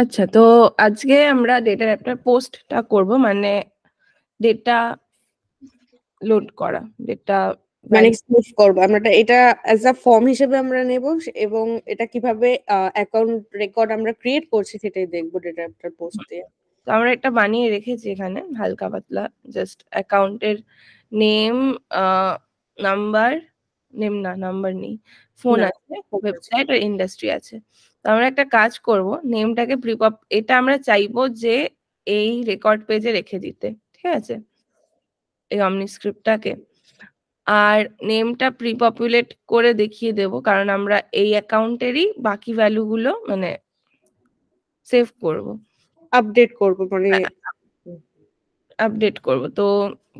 আচ্ছা তো আজকে আমরা ডেটা র্যাপটার পোস্টটা করব মানে ডেটা লোড করা ডেটা মানে সেভ করব আমরা এটা- অ্যাজ আ ফর্ম হিসেবে আমরা নেব এবং এটা কিভাবে অ্যাকাউন্ট রেকর্ড আমরা ক্রিয়েট করছি সেটাই দেখবো ডেটা অ্যাপটার পোস্ট দিয়ে তো আমরা একটা বানিয়ে রেখেছি এখানে হালকা পাতলা জাস্ট অ্যাকাউন্টের নেম নাম্বার নেম না নাম্বার নেই ফোন আছে আছে। ওয়েবসাইট আর ইন্ডাস্ট্রি আছে আমরা একটা কাজ করব নেমটাকে প্রিপপ এটা আমরা চাইবো যে এই রেকর্ড পেজে রেখে দিতে ঠিক আছে এই অমনিস্ক্রিপ্টটাকে আর নেমটা প্রিপপুলেট করে দেখিয়ে দেব কারণ আমরা এই অ্যাকাউন্টেরই বাকি ভ্যালুগুলো মানে সেভ করব আপডেট করব মানে আপডেট হ্যাঁ, করব তো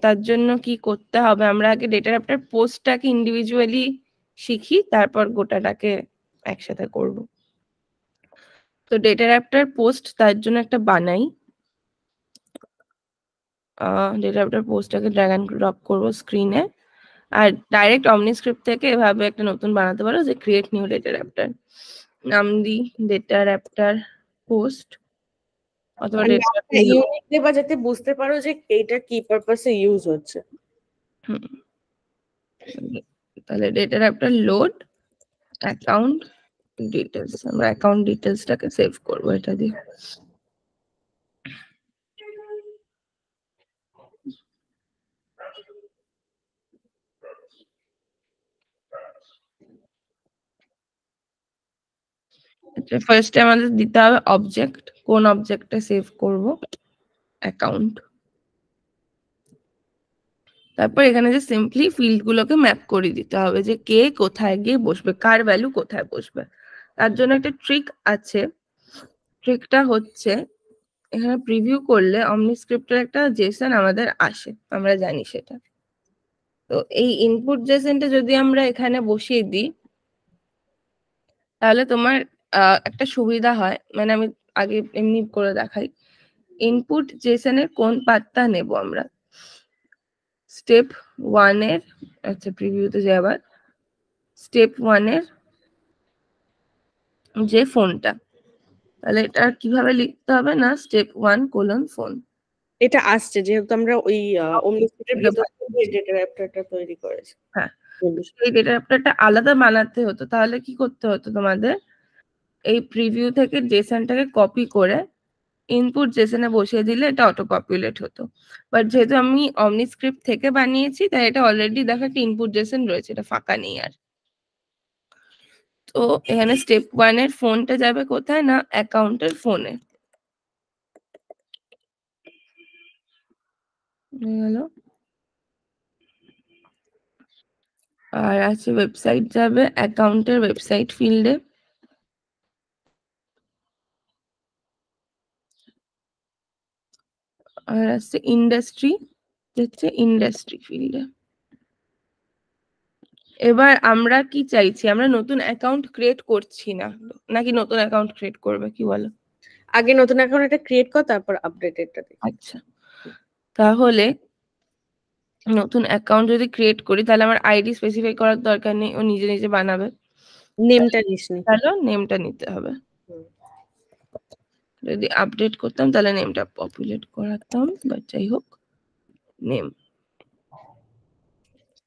তার জন্য কি করতে হবে আমরা আগে ডেটা আপনার পোস্টটাকে ইন্ডিভিজুয়ালি শিখি তারপর গোটাটাকে একসাথে করবো তো ডেটা র্যাপটার পোস্ট তার জন্য একটা বানাই ডেটা র্যাপটার পোস্টটাকে ড্র্যাগ অ্যান্ড ড্রপ করবো স্ক্রিনে আর ডাইরেক্ট অমনিস্ক্রিপ্ট থেকে এভাবে একটা নতুন বানাতে পারো যে ক্রিয়েট নিউ ডেটা র্যাপটার নাম দিই ডেটা র্যাপটার পোস্ট অথবা ইউনিক মানে দেবা যাতে বুঝতে পারো যে এটা কি পারপাসে ইউজ হচ্ছে তাহলে data raptor load account details আমরা অ্যাকাউন্ট ডিটেলসটাকে সেভ করব এটা দিয়ে ফার্স্টে আচ্ছা, আমাদের দিতে হবে অবজেক্ট কোন অবজেক্টটা সেভ করব অ্যাকাউন্ট তারপর এখানে যে সিম্পলি ফিল্ডগুলোকে ম্যাপ করে দিতে হবে যে কে কোথায় গিয়ে বসবে কার ভ্যালু কোথায় বসবে তার জন্য একটা ট্রিক আছে ট্রিকটা হচ্ছে এখানে প্রিভিউ করলে অমনিস্ক্রিপ্টের একটা জেসন আমাদের আসে আমরা জানি সেটা তো এই ইনপুট জেসনটা যদি আমরা এখানে বসিয়ে দিই তাহলে তোমার একটা সুবিধা হয় মানে আমি আগে এমনি করে দেখাই ইনপুট জেসনের কোন পাত্তা নেব আমরা স্টেপ ওয়ানের আচ্ছা প্রিভিউতে যাই আবার স্টেপ ওয়ানের যে ফোনটা তাহলে এটা কিভাবে লিখতে হবে না স্টেপ ওয়ান কোলন ফোন এটা আসছে যেহেতু আমরা ওই ওমনিস্টেটের ভিতরে ডেটা অ্যাপটা তৈরি করেছি হ্যাঁ এই ডেটা অ্যাপটা আলাদা বানাতে হতো তাহলে কি করতে হতো তোমাদের এই প্রিভিউ থেকে জেসনটাকে কপি করে ইনপুট জেসনে বসিয়ে দিলে এটা অটো পপুলেট হতো বাট যেহেতু আমি অমনিস্ক্রিপ্ট থেকে বানিয়েছি তাই এটা অলরেডি দেখো একটা ইনপুট জেসন রয়েছে এটা ফাঁকা নেই আর তো এখানে স্টেপ ওয়ান এর ফোনটা যাবে কোথায় না অ্যাকাউন্টের ফোনে আর আছে ওয়েবসাইট যাবে অ্যাকাউন্টের ওয়েবসাইট ফিল্ডে আর আছে ইন্ডাস্ট্রি হচ্ছে ইন্ডাস্ট্রি ফিল্ডে এবার আমরা কি চাইছি আমরা নতুন অ্যাকাউন্ট ক্রিয়েট করছি না নাকি নতুন অ্যাকাউন্ট ক্রিয়েট করবে কি বলো আগে নতুন অ্যাকাউন্ট একটা ক্রিয়েট কর তারপর আপডেটেডটা এটা আচ্ছা তাহলে নতুন অ্যাকাউন্ট যদি ক্রিয়েট করি তাহলে আমার আইডি স্পেসিফাই করার দরকার নেই ও নিজে নিজে বানাবে নেমটা নিস নি তাহলে নেমটা নিতে হবে যদি আপডেট করতাম তাহলে নেমটা পপুলেট করাতাম বাট যাই হোক নেম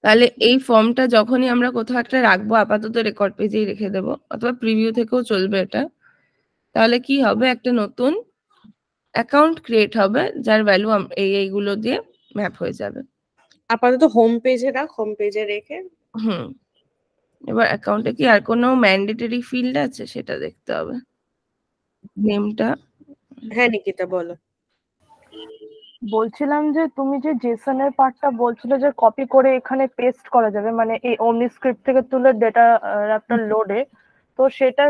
তাহলে এই ফর্মটা যখনই আমরা কোথাও একটা রাখবো আপাতত রেকর্ড পেজেই রেখে দেব অথবা প্রিভিউ থেকেও চলবে এটা তাহলে কি হবে একটা নতুন অ্যাকাউন্ট ক্রিয়েট হবে যার ভ্যালু এই এইগুলো দিয়ে ম্যাপ হয়ে যাবে আপাতত হোম পেজে রাখ হোম পেজে রেখে হুম এবার অ্যাকাউন্টে কি আর কোনো ম্যান্ডেটরি ফিল্ড আছে সেটা দেখতে হবে নেমটা হ্যাঁ নিকিতা বলো বলছিলাম যে তুমি যে জেসনের পার্টটা বলছিলে যে কপি করে এখানে পেস্ট করা যাবে মানে এই ওমনি স্ক্রিপ্ট থেকে তুলে ডেটা একটা লোডে তো সেটা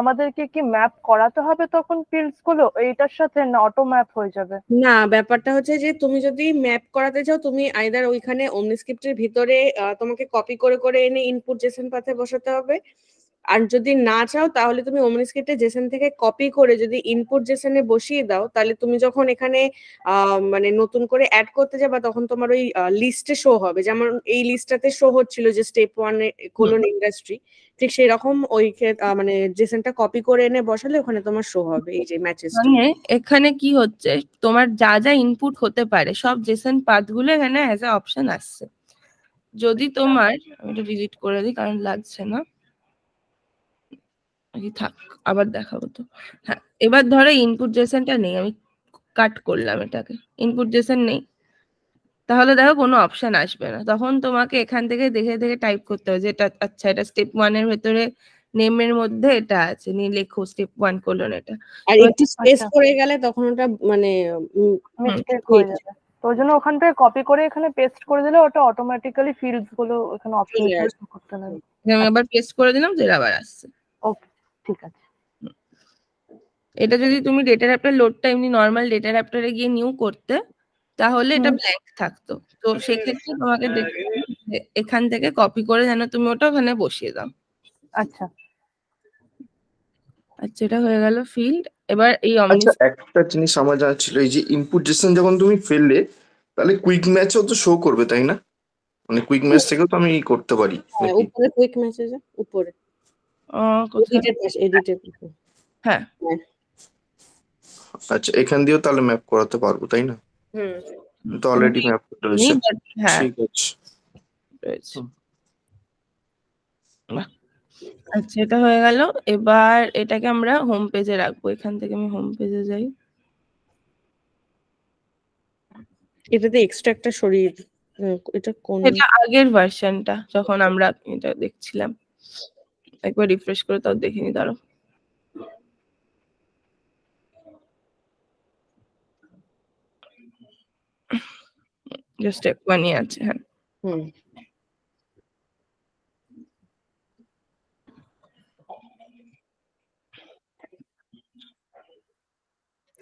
আমাদেরকে কি ম্যাপ করাতে হবে তখন ফিল্ডস গুলো এইটার সাথে না অটো ম্যাপ হয়ে যাবে না ব্যাপারটা হচ্ছে যে তুমি যদি ম্যাপ করাতে চাও তুমি আইদার ওইখানে ওমনি স্ক্রিপ্টের ভিতরে তোমাকে কপি করে করে এনে ইনপুট জেসন পাথে বসাতে হবে আর যদি না চাও তাহলে তুমি ওমনিস্ক্রিপ্টে জেসন থেকে কপি করে যদি ইনপুট জেসনে বসিয়ে দাও তাহলে তুমি যখন এখানে মানে নতুন করে অ্যাড করতে যাবা তখন তোমার ওই লিস্টে শো হবে যেমন এই লিস্টটাতে শো হচ্ছিল যে স্টেপ ওয়ান কোলন ইন্ডাস্ট্রি ঠিক সেই রকম ওই মানে জেসনটা কপি করে এনে বসালে ওখানে তোমার শো হবে এই যে ম্যাচেস এখানে কি হচ্ছে তোমার যা যা ইনপুট হতে পারে সব জেসন পাথগুলো এখানে অ্যাজ এ অপশন আসছে যদি আচ্ছা। তোমার আমি এটা ডিলিট করে দিই কারণ লাগছে না থাক আবার দেখাবো তো হ্যাঁ এবার ধরো ইনপুট জেসনটা নেই আমি কাট করলাম এটাকে ইনপুট জেসন নেই তাহলে দেখো কোনো অপশন আসবে না তখন তোমাকে এখান থেকে দেখে দেখে টাইপ করতে হবে যে এটা আচ্ছা এটা স্টেপ ওয়ান এর ভেতরে নেমের মধ্যে এটা আছে নিয়ে লেখো স্টেপ ওয়ান করলেন এটা আর একটু স্পেস পড়ে গেলে তখন ওটা মানে তোর জন্য ওখান থেকে কপি করে এখানে পেস্ট করে দিলে ওটা অটোমেটিক্যালি ফিল্ডস গুলো এখানে অপশন করতে লাগবে আমি আবার পেস্ট করে দিলাম যেটা আবার আসছে ওকে ঠিক আছে এটা যদি তুমি ডেটা র্যাপটার লোডটা এমনি নর্মাল ডেটা র্যাপটারে গিয়ে নিউ করতে তাহলে এটা ব্ল্যাঙ্ক থাকতো তো আচ্ছা, ক্ষেত্রে তোমাকে হ্যাঁ, এখান থেকে কপি করে যেন তুমি ওটা ওখানে বসিয়ে দাও আচ্ছা আচ্ছা এটা হয়ে গেল ফিল্ড এবার এই আচ্ছা একটা জিনিস আমার জানা ছিল এই যে ইনপুট ডিসটেন্স যখন তুমি ফেললে তাহলে কুইক ম্যাচও তো শো করবে তাই না মানে কুইক ম্যাচ থেকেও তো আমি করতে পারি হ্যাঁ, উপরে কুইক ম্যাচ আছে উপরে হ্যাঁ।, হ্যাঁ আচ্ছা এখান দিয়েও তাহলে ম্যাপ করাতে পারবো তাই না হুম তো অলরেডি ম্যাপ রয়েছে ঠিক আছে আচ্ছা এটা হয়ে গেল এবার এটাকে আমরা হোম পেজে রাখবো এখান থেকে আমি হোম পেজে যাই এটাতে এক্সট্রা একটা শরীর এটা কোন এটা আগের ভার্সনটা যখন আমরা এটা দেখছিলাম একবার রিফ্রেশ করে তাও দেখে দেখিনি দাঁড়াও জাস্ট এক বানিয়ে আছে হ্যাঁ হুম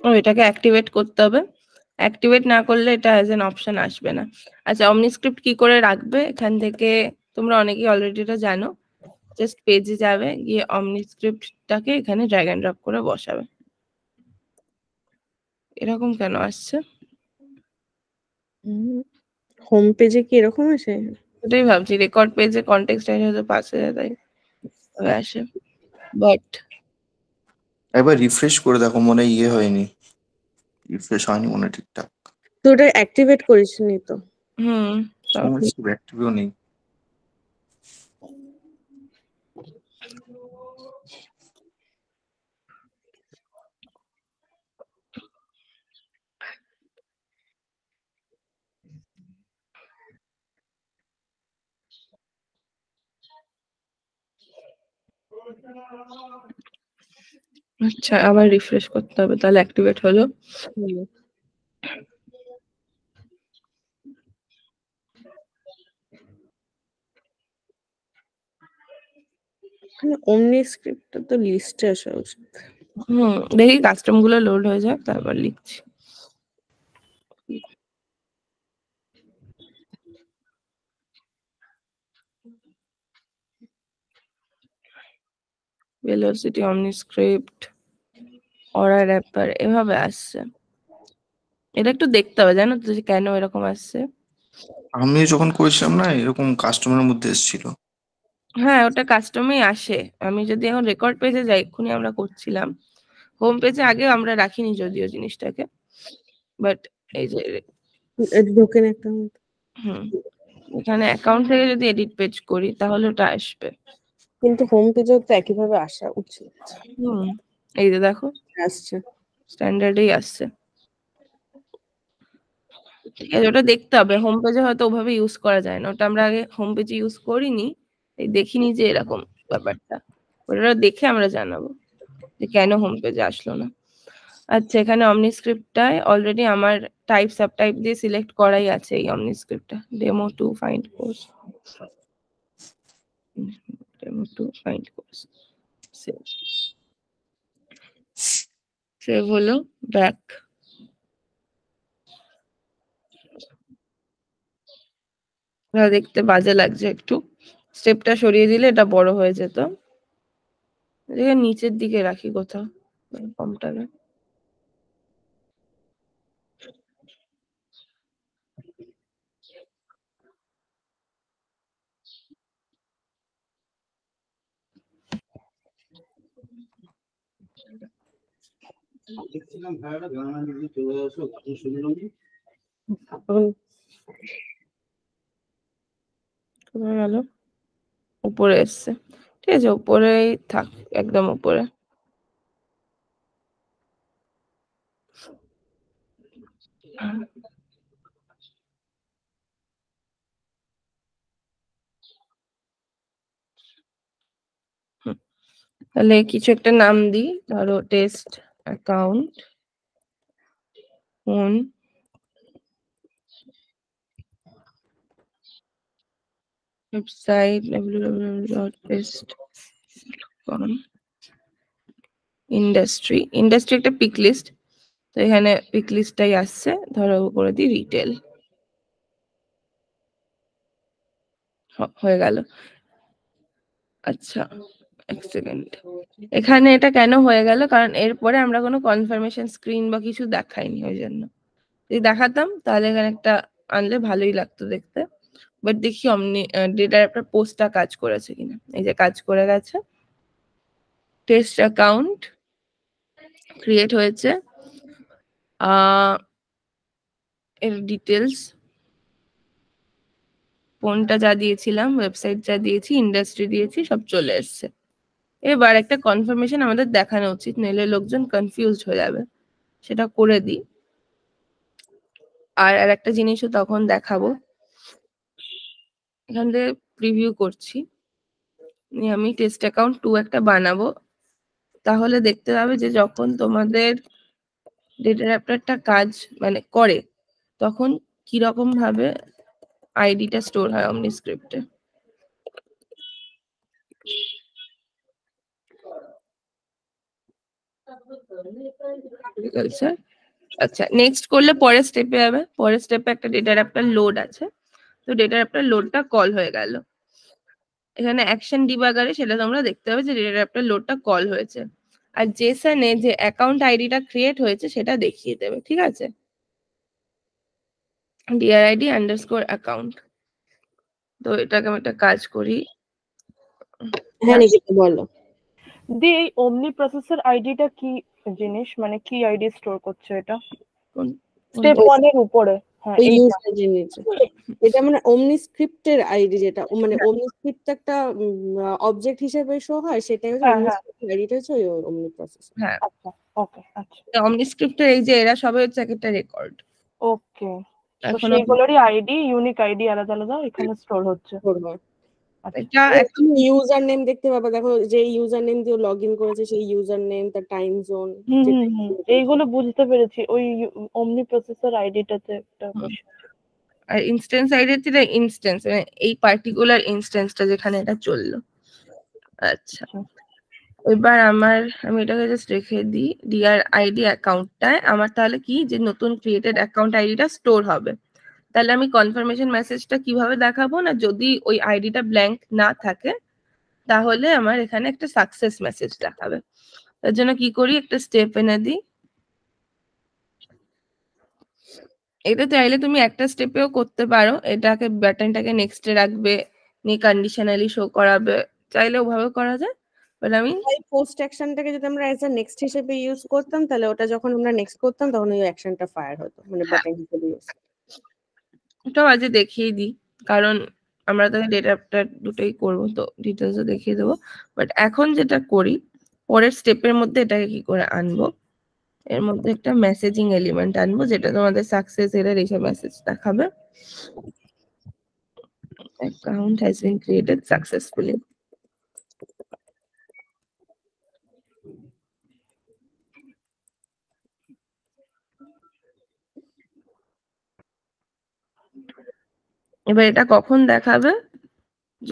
ও এটাকে অ্যাক্টিভেট করতে হবে অ্যাক্টিভেট না করলে এটা অ্যাজ এন অপশন আসবে না আচ্ছা অমনিস্ক্রিপ্ট কি করে রাখবে এখান থেকে তোমরা অনেকেই অলরেডি এটা জানো জাস্ট পেজে যাবে গিয়ে অমনি স্ক্রিপ্টটাকে এখানে ড্র্যাগ অ্যান্ড ড্রপ করে বসাবে এরকম কেন আসছে হোম পেজে কি এরকম আসে ওটাই ভাবছি রেকর্ড পেজে কনটেক্সট টাইম হয়তো পাশে তাই আসে বাট একবার রিফ্রেশ করে দেখো মনে ইয়ে হয়নি রিফ্রেশ হয়নি মনে ঠিকঠাক তো ওটা অ্যাক্টিভেট করিসনি তো হুম অ্যাক্টিভও নেই আচ্ছা আবার রিফ্রেশ করতে হবে তাহলে অ্যাক্টিভেট হলো অমনি স্ক্রিপ্টটা তো লিস্টে আসা উচিত হুম দেখি কাস্টম গুলো লোড হয়ে যাক তারপর লিখছি ভেলোসিটি অমনিস্ক্রিপ্ট অরা র্যাপার এভাবে আসছে এটা একটু দেখতে হবে জানো তো যে কেন এরকম আসছে আমি যখন করেছিলাম না এরকম কাস্টমারের মধ্যে এসেছিল হ্যাঁ ওটা কাস্টমেই আসে আমি যদি এখন রেকর্ড পেজে যাই এক্ষুনি আমরা করছিলাম হোম পেজে আগে আমরা রাখিনি যদিও জিনিসটাকে বাট এই যে ঢোকেন একটা হুম এখানে অ্যাকাউন্ট থেকে যদি এডিট পেজ করি তাহলে ওটা আসবে কিন্তু হোম পেজেও তো একইভাবে আসা উচিত এই যে দেখো আসছে স্ট্যান্ডার্ডেই আসছে ঠিক আছে ওটা দেখতে হবে হোম পেজে হয়তো ওভাবে ইউজ করা যায় না ওটা আমরা আগে হোম পেজে ইউজ করিনি এই দেখিনি যে এরকম ব্যাপারটা ওটা দেখে আমরা জানাবো যে কেন হোম পেজে আসলো না আচ্ছা এখানে অমনিস্ক্রিপ্টটায় অলরেডি আমার টাইপ সাবটাইপ দিয়ে সিলেক্ট করাই আছে এই অমনিস্ক্রিপ্টটা demo to find course attempt to find course save save back. Back দেখতে বাজে লাগছে একটু স্টেপটা সরিয়ে দিলে এটা বড় হয়ে যেত নিচের দিকে রাখি কোথাও কমটাকে উপরে এসছে ঠিক আছে উপরেই থাক একদম উপরে তাহলে কিছু একটা নাম দিই ধরো test account on website www.test.com industry industry একটা পিক লিস্ট তো এখানে পিক লিস্টটাই আসছে ধরো করে দিই রিটেল হয়ে গেল আচ্ছা এক সেকেন্ড এখানে এটা কেন হয়ে গেল কারণ এরপরে আমরা কোনো কনফার্মেশন স্ক্রিন বা কিছু দেখাইনি ওই জন্য যদি দেখাতাম তাহলে এখানে একটা আনলে ভালোই লাগতো দেখতে বাট দেখি অমনি ডেটার একটা পোস্টটা কাজ করেছে কিনা এই যে কাজ করে গেছে টেস্ট অ্যাকাউন্ট ক্রিয়েট হয়েছে এর ডিটেলস ফোনটা যা দিয়েছিলাম ওয়েবসাইট যা দিয়েছি ইন্ডাস্ট্রি দিয়েছি সব চলে এসছে এবার একটা কনফার্মেশন আমাদের দেখানো উচিত নইলে লোকজন কনফিউজড হয়ে যাবে সেটা করে দিই আর আর একটা জিনিসও তখন দেখাবো এখান থেকে প্রিভিউ করছি আমি টেস্ট অ্যাকাউন্ট টু একটা বানাবো তাহলে দেখতে পাবে যে যখন তোমাদের ডেটা অ্যাপটারটা কাজ মানে করে তখন কীরকমভাবে ভাবে আইডিটা স্টোর হয় অমনি স্ক্রিপ্টে আচ্ছা নেক্সট আচ্ছা, করলে পরের স্টেপে যাবে পরের স্টেপে একটা ডেটা র্যাপটার লোড আছে তো ডেটা র্যাপটার লোডটা কল হয়ে গেল এখানে অ্যাকশন ডিবাগারে সেটা তোমরা দেখতে পাবে যে ডেটা র্যাপটার লোডটা কল হয়েছে আর জেসনে যে অ্যাকাউন্ট আইডিটা ক্রিয়েট হয়েছে সেটা দেখিয়ে দেবে ঠিক আছে ডিআর আইডি আন্ডারস্কোর অ্যাকাউন্ট তো এটাকে আমি একটা কাজ করি হ্যাঁ বলো দি এই ওমনি প্রসেসর আইডিটা কি জিনিস মানে কি আইডি স্টোর করছে এটা স্টেপ 1 এর উপরে হ্যাঁ, এটা মানে ওমনি স্ক্রিপ্টের আইডি যেটা মানে ওমনি হ্যাঁ। স্ক্রিপ্ট একটা অবজেক্ট হিসেবে শো হয় সেটাই হচ্ছে আইডিটা হ্যাঁ, হচ্ছে ওমনি প্রসেসর হ্যাঁ ওকে আচ্ছা ওমনি স্ক্রিপ্টের আচ্ছা। এই যে এরা সবাই হচ্ছে একটা রেকর্ড ওকে এখন এগুলোরই আইডি ইউনিক আইডি আলাদা আলাদা এখানে স্টোর হচ্ছে এটা ইউজার নেম দেখতে দেখো ইউজার নেম লগ ইন করেছে সেই ইউজার নেম তার টাইম জোন এইগুলো বুঝতে পেরেছি ওই অমনি প্রসেসর একটা আর ইনস্ট্যান্স মানে এই পার্টিকুলার যেখানে এটা চললো আচ্ছা।, আচ্ছা এবার আমার আমি এটাকে জাস্ট রেখে দিই ডিআর আইডি অ্যাকাউন্টটায় আমার তাহলে কি যে নতুন ক্রিয়েটেড অ্যাকাউন্ট আইডিটা স্টোর হবে তাহলে আমি কনফার্মেশন মেসেজটা কিভাবে দেখাবো না যদি ওই আইডিটা ব্ল্যাঙ্ক না থাকে তাহলে আমার এখানে একটা সাকসেস মেসেজ দেখাবে তার জন্য কি করি একটা স্টেপ এনে দিই এটা চাইলে তুমি একটা স্টেপেও করতে পারো এটাকে ব্যাটনটাকে নেক্সটে রাখবে নিয়ে কন্ডিশনালি শো করাবে চাইলে ওভাবে করা যায় বাট আমি পোস্ট অ্যাকশনটাকে যদি আমরা এজ আ নেক্সট হিসেবে ইউজ করতাম তাহলে ওটা যখন আমরা নেক্সট করতাম তখন ওই অ্যাকশনটা ফায়ার হতো মানে বাটন হ্যাঁ। হিসেবে ইউজ ওটাও আজকে দেখিয়ে দিই কারণ আমরা তাহলে ডেটা দুটোই করবো তো ডিটেলসও দেখিয়ে দেবো বাট এখন যেটা করি পরের স্টেপের মধ্যে এটাকে কি করে আনবো এর মধ্যে একটা মেসেজিং এলিমেন্ট আনবো যেটা তোমাদের সাকসেস এর এইসব মেসেজ দেখাবে account has been created successfully এবার এটা কখন দেখাবে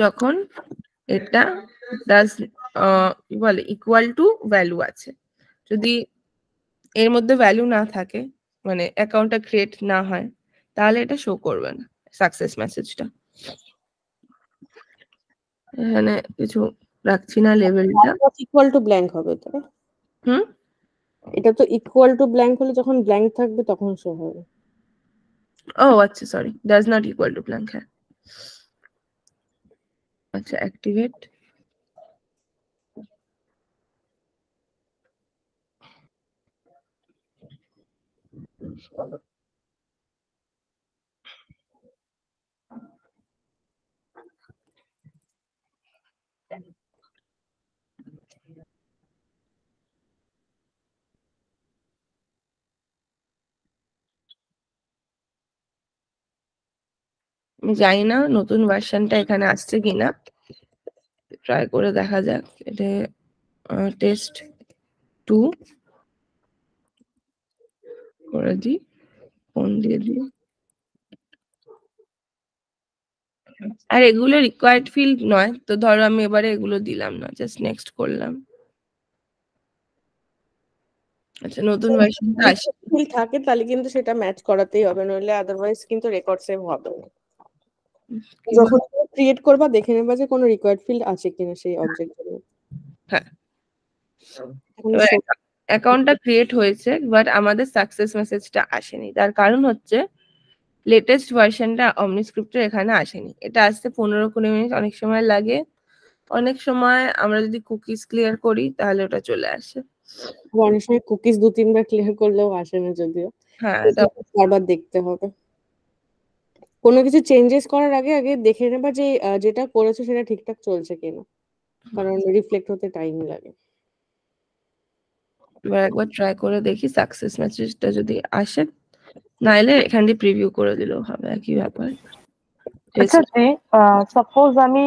যখন এটা বলে ইকুয়াল টু ভ্যালু আছে যদি এর মধ্যে ভ্যালু না থাকে মানে অ্যাকাউন্টটা ক্রিয়েট না হয় তাহলে এটা শো করবে না সাকসেস মেসেজটা এখানে কিছু রাখছি না লেভেলটা ইকুয়াল টু ব্ল্যাঙ্ক হবে তো হুম এটা তো ইকুয়াল টু ব্ল্যাঙ্ক হলে যখন ব্ল্যাঙ্ক থাকবে তখন শো হবে oh actually sorry does not equal to blank here actually activate Thank you. আমি জানি না নতুন ভার্সানটা এখানে আসছে কিনা ট্রাই করে দেখা যাক এটা টেস্ট টু করে দিই ফোন দিয়ে দিই আর এগুলো রিকোয়ার্ড ফিল্ড নয় তো ধরো আমি এবারে এগুলো দিলাম না জাস্ট নেক্সট করলাম আচ্ছা নতুন ভার্সনটা আসে থাকে তাহলে কিন্তু সেটা ম্যাচ করাতেই হবে নইলে আদারওয়াইজ কিন্তু রেকর্ড সেভ হবে না যখন ক্রিয়েট করবা দেখে নেবা যে কোনো রিকোয়ার্ড ফিল্ড আছে কিনা সেই অবজেক্ট হ্যাঁ অ্যাকাউন্টটা ক্রিয়েট হয়েছে বাট আমাদের সাকসেস মেসেজটা আসেনি তার কারণ হচ্ছে লেটেস্ট ভার্সনটা অমনিস্ক্রিপ্টের এখানে আসেনি এটা আসতে পনেরো কুড়ি মিনিট অনেক সময় লাগে অনেক সময় আমরা যদি কুকিজ ক্লিয়ার করি তাহলে ওটা চলে আসে অনেক সময় কুকিজ দু তিনবার ক্লিয়ার করলেও আসে না যদিও হ্যাঁ বারবার দেখতে হবে কোনো কিছু চেঞ্জেস করার আগে আগে দেখে নেবা যে যেটা করেছো সেটা ঠিকঠাক চলছে কিনা কারণ রিফ্লেক্ট হতে টাইম লাগে এবার একবার ট্রাই করে দেখি সাকসেস মেসেজটা যদি আসে নাইলে এখান দিয়ে প্রিভিউ করে দিলেও হবে একই ব্যাপার সাপোজ আচ্ছা, আমি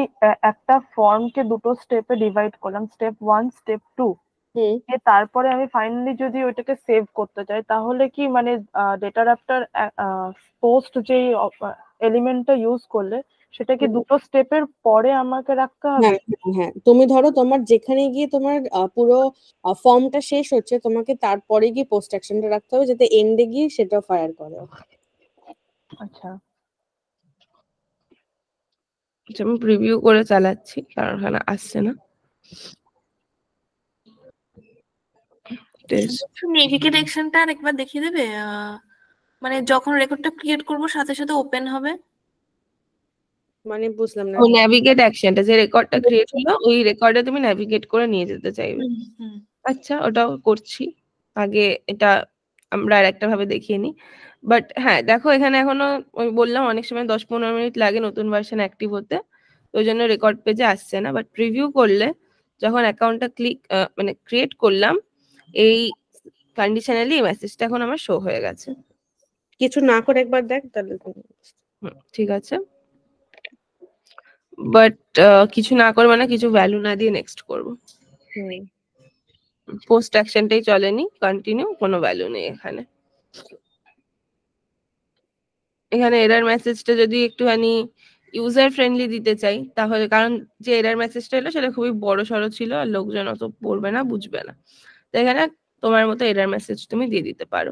একটা ফর্মকে দুটো স্টেপে ডিভাইড করলাম স্টেপ ওয়ান স্টেপ টু তারপরে আমি ফাইনালি যদি ওইটাকে সেভ করতে চাই তাহলে কি মানে ডেটা র্যাপটার পোস্ট যে এলিমেন্টটা ইউজ করলে সেটা কি দুটো স্টেপের পরে আমাকে রাখতে হবে হ্যাঁ, হ্যাঁ তুমি ধরো তোমার যেখানে গিয়ে তোমার পুরো ফর্মটা শেষ হচ্ছে তোমাকে তারপরে গিয়ে পোস্ট অ্যাকশনটা রাখতে হবে যাতে এন্ডে গিয়ে সেটা ফায়ার করে আচ্ছা, আচ্ছা আমি প্রিভিউ করে চালাচ্ছি কারণ এখানে আসছে না নেভিগেট অ্যাকশনটা আরেকবার দেখিয়ে দেবে মানে যখন রেকর্ডটা ক্রিয়েট করব সাথে সাথে ওপেন হবে মানে বুঝলাম না ও নেভিগেট অ্যাকশনটা যে রেকর্ডটা ক্রিয়েট হলো ওই রেকর্ডে তুমি ন্যাভিগেট করে নিয়ে যেতে চাইবে আচ্ছা ওটাও করছি আগে এটা আমরা আর একটা ভাবে দেখিয়ে নিই বাট হ্যাঁ দেখো এখানে এখনো ওই বললাম অনেক সময় দশ পনেরো মিনিট লাগে নতুন ভার্সন অ্যাক্টিভ হতে ওই জন্য রেকর্ড পেজে আসছে না বাট প্রিভিউ করলে যখন অ্যাকাউন্টটা ক্লিক মানে ক্রিয়েট করলাম এই কন্ডিশনালি এই মেসেজটা এখন আমার শো হয়ে গেছে কিছু না করে একবার দেখ তাহলে ঠিক আছে বাট কিছু না করবে না কিছু ভ্যালু না দিয়ে নেক্সট করব পোস্ট অ্যাকশনটাই চলেনি কন্টিনিউ কোনো ভ্যালু নেই এখানে এখানে এরার মেসেজটা যদি একটুখানি ইউজার ফ্রেন্ডলি দিতে চাই তাহলে কারণ যে এরার মেসেজটা এলো সেটা খুবই বড় সড় ছিল আর লোকজন অত পড়বে না বুঝবে না তো এখানে তোমার মতো এরার মেসেজ তুমি দিয়ে দিতে পারো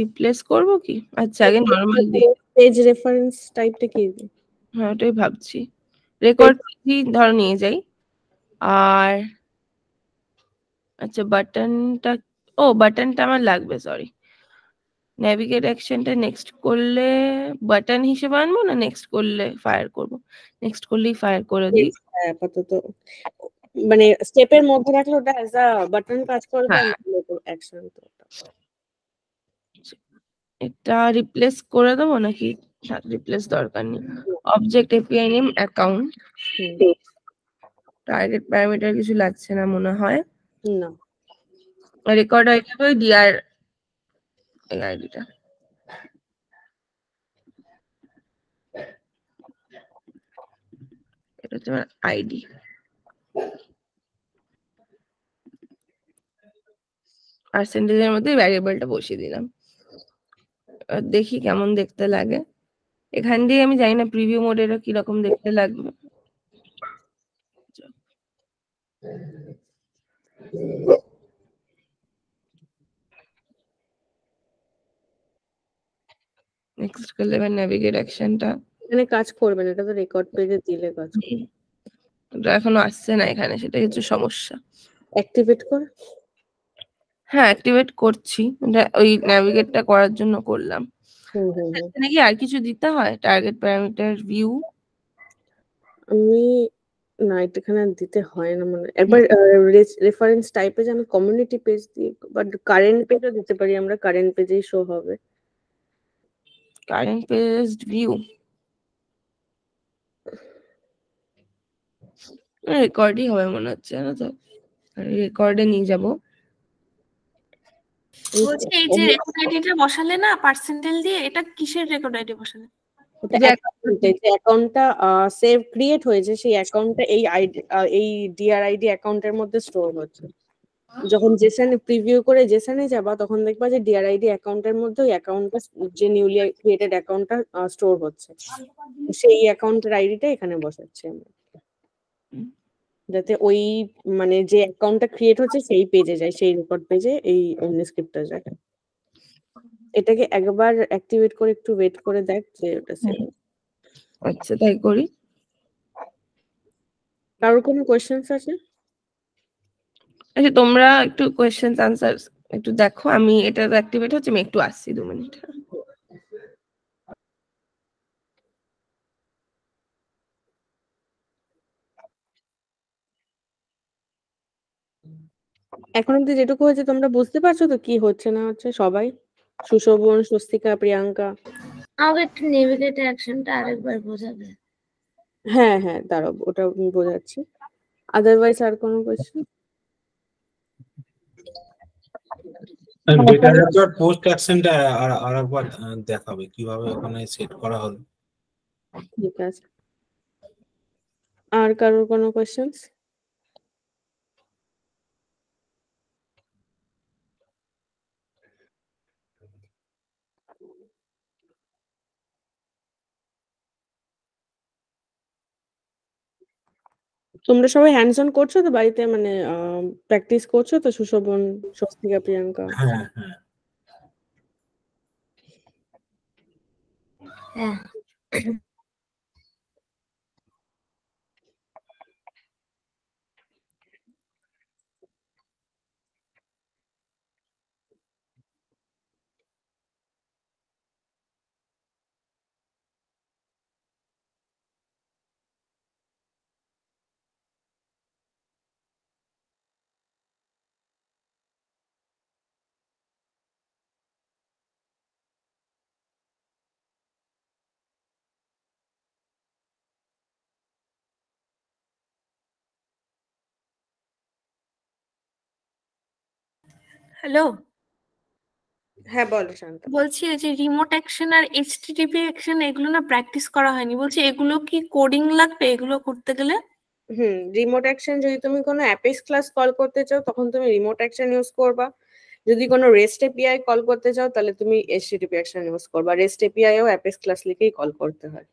রিপ্লেস করব কি আচ্ছা আগে নরমাল দিই পেজ রেফারেন্স টাইপটা কি হ্যাঁ ওটাই ভাবছি রেকর্ড কি ধর নিয়ে যাই আর আচ্ছা বাটনটা ও বাটনটা আমার লাগবে সরি ন্যাভিগেট অ্যাকশনটা নেক্সট করলে বাটন হিসেবে আনবো না নেক্সট করলে ফায়ার করব নেক্সট করলেই ফায়ার করে দিই হ্যাঁ, আপাতত মানে স্টেপের মধ্যে রাখলে ওটা অ্যাজ আ বাটন কাজ করবে অ্যাকশন তো এটা রিপ্লেস করে দেবো নাকি রিপ্লেস দরকার নেই object API name account target parameter কিছু লাগছে না মনে হয় না রেকর্ড আইডি ওই ডিআর এই আইডিটা এটা হচ্ছে আমার আইডি পার্সেন্টেজের মধ্যে ভ্যারিয়েবলটা বসিয়ে দিলাম দেখি কেমন দেখতে লাগে এখান দিয়ে আমি জানি না প্রিভিউ মোডে কিরকম দেখতে লাগবে নেক্সট করলে এবার নেভিগেট অ্যাকশনটা এখানে কাজ করবে না এটা তো রেকর্ড পেজে দিলে কাজ করবে এখনো আসছে না এখানে সেটা কিছু সমস্যা অ্যাক্টিভেট কর হ্যাঁ অ্যাক্টিভেট করছি ওই ন্যাভিগেটটা করার জন্য করলাম নাকি আর কিছু দিতে হয় টার্গেট প্যারামিটার ভিউ আমি না এখানে দিতে হয় না মানে একবার রেফারেন্স টাইপে যে আমি কমিউনিটি পেজ দিয়ে বাট কারেন্ট পেজও দিতে পারি আমরা কারেন্ট পেজেই শো হবে কারেন্ট পেজ ভিউ রেকর্ডই হবে মনে হচ্ছে না তো রেকর্ডে নিয়ে যাবো বলছি এই যে রেকর্ড বসালে না পার্সেন্টেল দিয়ে এটা কিসের রেকর্ড আইডি বসালে ক্রিয়েট হয়েছে সেই অ্যাকাউন্টটা এই এই ডিআরআইডি অ্যাকাউন্টের মধ্যে স্টোর হচ্ছে যখন জেসানে প্রিভিউ করে জেসানে যাবা তখন দেখবা যে ডিআরআইডি অ্যাকাউন্টের মধ্যে ওই অ্যাকাউন্টটা যে নিউলি ক্রিয়েটেড অ্যাকাউন্টটা স্টোর হচ্ছে সেই অ্যাকাউন্টের আইডিটা এখানে বসাচ্ছে আমরা যাতে ওই মানে যে অ্যাকাউন্টটা ক্রিয়েট হচ্ছে সেই পেজে যায় সেই রেকর্ড পেজে এই স্ক্রিপ্টটা যায় এটাকে একবার অ্যাক্টিভেট করে একটু ওয়েট করে দেখ যে ওটা সেভ আচ্ছা তাই করি কারোর কোনো কোয়েশ্চেনস আছে আচ্ছা তোমরা একটু কোয়েশ্চেনস আনসার একটু দেখো আমি এটা অ্যাক্টিভেট হচ্ছে আমি একটু আসছি দু মিনিট এখন অব্দি যেটুকু হয়েছে তোমরা বুঝতে পারছো তো কি হচ্ছে না হচ্ছে সবাই সুশোভন স্বস্তিকা প্রিয়াঙ্কা আমাকে একটু নেভিগেট অ্যাকশনটা আরেকবার বোঝাবে হ্যাঁ হ্যাঁ দাঁড়াও ওটা বোঝাচ্ছি আদারওয়াইজ আর কোনো কোয়েশ্চেন ডেটা আর দেখাবে কিভাবে ওখানে সেট করা হলো ঠিক আছে আর কারোর কোনো কোয়েশ্চেন্স তোমরা সবাই হ্যান্ডস অন করছো তো বাড়িতে মানে প্র্যাকটিস করছো তো সুশোভন স্বস্তিকা প্রিয়াঙ্কা হ্যাঁ, হ্যাঁ।, হ্যাঁ। হ্যালো হ্যাঁ বলো শান্ত বলছি যে রিমোট অ্যাকশন আর এইচটিটিপি অ্যাকশন এগুলো না প্র্যাকটিস করা হয়নি বলছি এগুলো কি কোডিং লাগবে এগুলো করতে গেলে হুম রিমোট অ্যাকশন যদি তুমি কোনো অ্যাপেস ক্লাস কল করতে চাও তখন তুমি রিমোট অ্যাকশন ইউজ করবা যদি কোনো রেস্ট এপিআই কল করতে চাও তাহলে তুমি এইচটিটিপি অ্যাকশন ইউজ করবা রেস্ট এপিআই ও অ্যাপেস ক্লাস লিখেই কল করতে হয়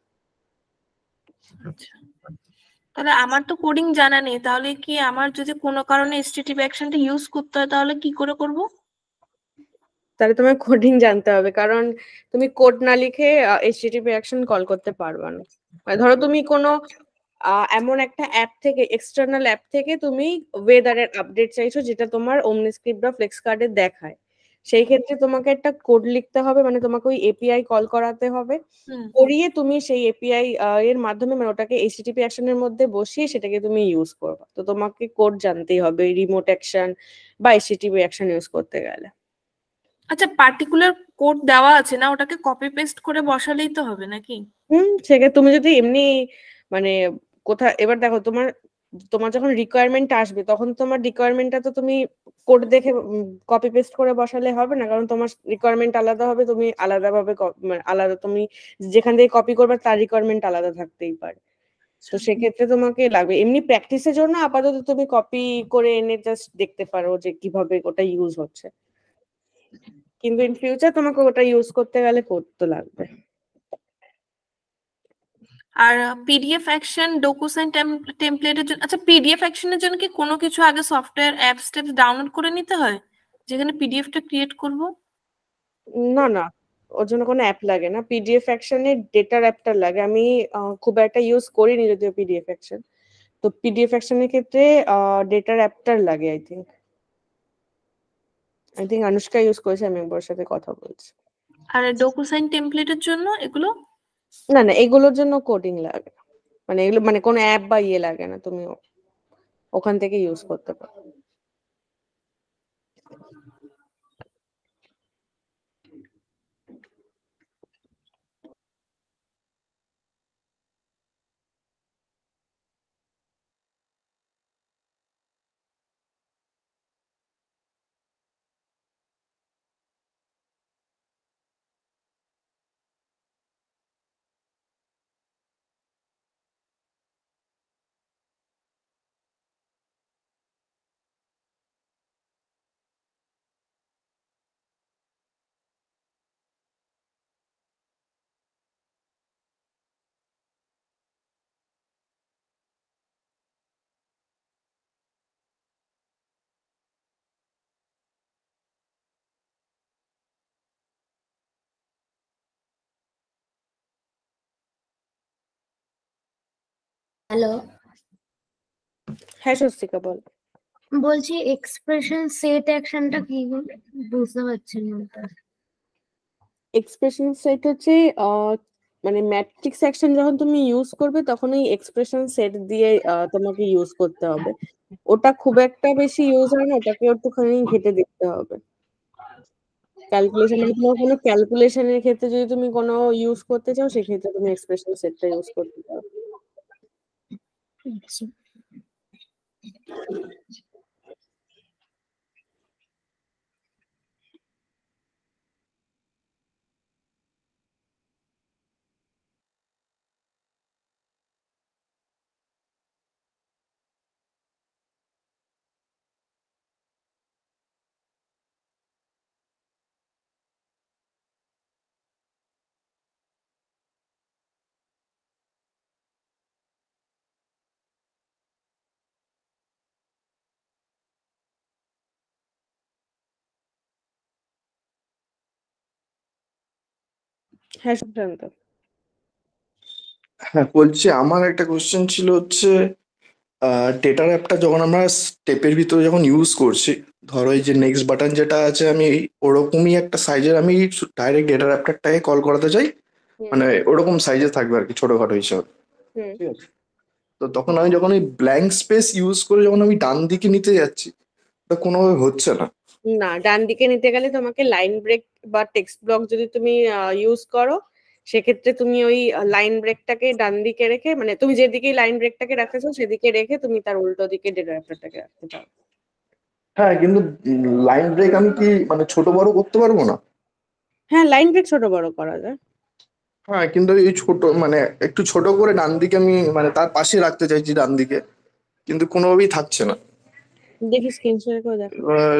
আচ্ছা তাহলে আমার তো কোডিং জানা নেই তাহলে কি আমার যদি কোনো কারণে স্টেটিভ অ্যাকশনটা ইউজ করতে হয় তাহলে কি করে করব তাহলে তোমার কোডিং জানতে হবে কারণ তুমি কোড না লিখে এইচটিটিপ অ্যাকশন কল করতে পারবে না মানে ধরো তুমি কোনো এমন একটা অ্যাপ থেকে এক্সটার্নাল অ্যাপ থেকে তুমি ওয়েদারের আপডেট চাইছো যেটা তোমার ওমনিস্ক্রিপ্ট বা ফ্লেক্স কার্ডে দেখায় সেই ক্ষেত্রে তোমাকে একটা কোড লিখতে হবে মানে তোমাকে ওই এপিআই কল করাতে হবে করিয়ে তুমি সেই এপিআই এর মাধ্যমে মানে ওটাকে অ্যাকশন অ্যাকশনের মধ্যে বসিয়ে সেটাকে তুমি ইউজ করবে তো তোমাকে কোড জানতেই হবে রিমোট অ্যাকশন বা এইচটিপি অ্যাকশন ইউজ করতে গেলে আচ্ছা পার্টিকুলার কোড দেওয়া আছে না ওটাকে কপি পেস্ট করে বসালেই তো হবে নাকি হুম সেটা তুমি যদি এমনি মানে কোথা এবার দেখো তোমার তোমার যখন রিকোয়ারমেন্ট আসবে তখন তোমার রিকোয়ারমেন্টটা তো তুমি কোড দেখে কপি পেস্ট করে বসালে হবে না কারণ তোমার রিকোয়ারমেন্ট আলাদা হবে তুমি আলাদা ভাবে আলাদা তুমি যেখান থেকে কপি করবে তার রিকোয়ারমেন্ট আলাদা থাকতেই পারে তো আচ্ছা। সেক্ষেত্রে তোমাকে লাগবে এমনি প্র্যাকটিসের জন্য আপাতত তুমি কপি করে এনে জাস্ট দেখতে পারো যে কিভাবে ওটা ইউজ হচ্ছে কিন্তু ইন ফিউচার তোমাকে ওটা ইউজ করতে গেলে করতে লাগবে আর পিডিএফ অ্যাকশন ডকুসাইন টেমপ্লেটের জন্য আচ্ছা পিডিএফ অ্যাকশনের জন্য কি কোনো কিছু আগে সফটওয়্যার অ্যাপ স্টেপস ডাউনলোড করে নিতে হয় যেখানে পিডিএফটা ক্রিয়েট করব না না ওর জন্য কোনো অ্যাপ লাগে না পিডিএফ অ্যাকশনে ডেটার অ্যাপটা লাগে আমি খুব একটা ইউজ করিনি যদিও পিডিএফ অ্যাকশন তো পিডিএফ অ্যাকশনের ক্ষেত্রে ডেটার অ্যাপটার লাগে I think I think Anushka use করেছে আমি একবার সাথে কথা বলছি আর ডকুসাইন টেমপ্লেটের জন্য এগুলো না না এগুলোর জন্য কোডিং লাগে মানে এগুলো মানে কোনো অ্যাপ বা ইয়ে লাগে না তুমি ওখান থেকে ইউজ করতে পারো হ্যালো হ্যাঁ স্বস্তিকা বল বলছি এক্সপ্রেশন সেট অ্যাকশনটা কি বুঝতে পারছি না এক্সপ্রেশন সেট হচ্ছে মানে ম্যাট্রিক্স অ্যাকশন যখন তুমি ইউজ করবে তখন ওই এক্সপ্রেশন সেট দিয়ে তোমাকে ইউজ করতে হবে ওটা খুব একটা বেশি ইউজ হয় না ওটাকে একটুখানি ঘেটে দেখতে হবে ক্যালকুলেশন মানে তোমার কোনো ক্যালকুলেশনের ক্ষেত্রে যদি তুমি কোনো ইউজ করতে চাও সেক্ষেত্রে তুমি এক্সপ্রেশন সেটটা ইউজ করতে পারো Merci. হ্যাঁ, হ্যাঁ বলছি আমার একটা কোশ্চেন ছিল হচ্ছে ডেটার অ্যাপটা যখন আমরা স্টেপের ভিতরে যখন ইউজ করছি ধরো এই যে নেক্সট বাটন যেটা আছে আমি ওরকমই একটা সাইজের আমি ডাইরেক্ট ডেটার অ্যাপটারটাকে কল করাতে চাই মানে ওরকম সাইজে থাকবে আর কি ছোটখাটো হিসাবে ঠিক আছে তো তখন আমি যখন ওই ব্ল্যাঙ্ক স্পেস ইউজ করে যখন আমি ডান দিকে নিতে যাচ্ছি তা কোনোভাবে হচ্ছে না না ডান দিকে নিতে গেলে তোমাকে লাইন ব্রেক বা টেক্সট ব্লক যদি তুমি ইউজ করো সেক্ষেত্রে তুমি ওই লাইন ব্রেকটাকে ডান দিকে রেখে মানে তুমি যেদিকে লাইন ব্রেকটাকে রাখতেছো সেদিকে রেখে তুমি তার উল্টো দিকে ডেটা রাখতে পারো হ্যাঁ কিন্তু লাইন ব্রেক আমি কি মানে ছোট বড় করতে পারবো না হ্যাঁ লাইন ব্রেক ছোট বড় করা যায় হ্যাঁ কিন্তু এই ছোট মানে একটু ছোট করে ডান দিকে আমি মানে তার পাশে রাখতে চাইছি ডান দিকে কিন্তু কোনোভাবেই থাকছে না দেখি স্ক্রিনশট করে দেখো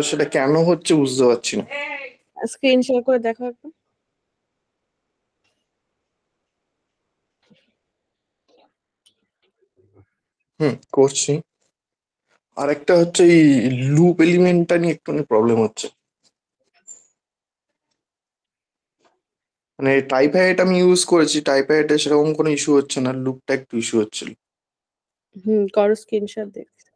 সেটা কেন হচ্ছে বুঝতে পারছি না স্ক্রিন শেয়ার করে দেখো একটু হুম করছি আর একটা হচ্ছে এই লুপ এলিমেন্টটা নিয়ে একটুখানি প্রবলেম হচ্ছে মানে টাইপ হাইট আমি ইউজ করেছি টাইপ হাইটে সেরকম কোনো ইস্যু হচ্ছে না লুপটা একটু ইস্যু হচ্ছিল হুম করো স্ক্রিনশট দেখছি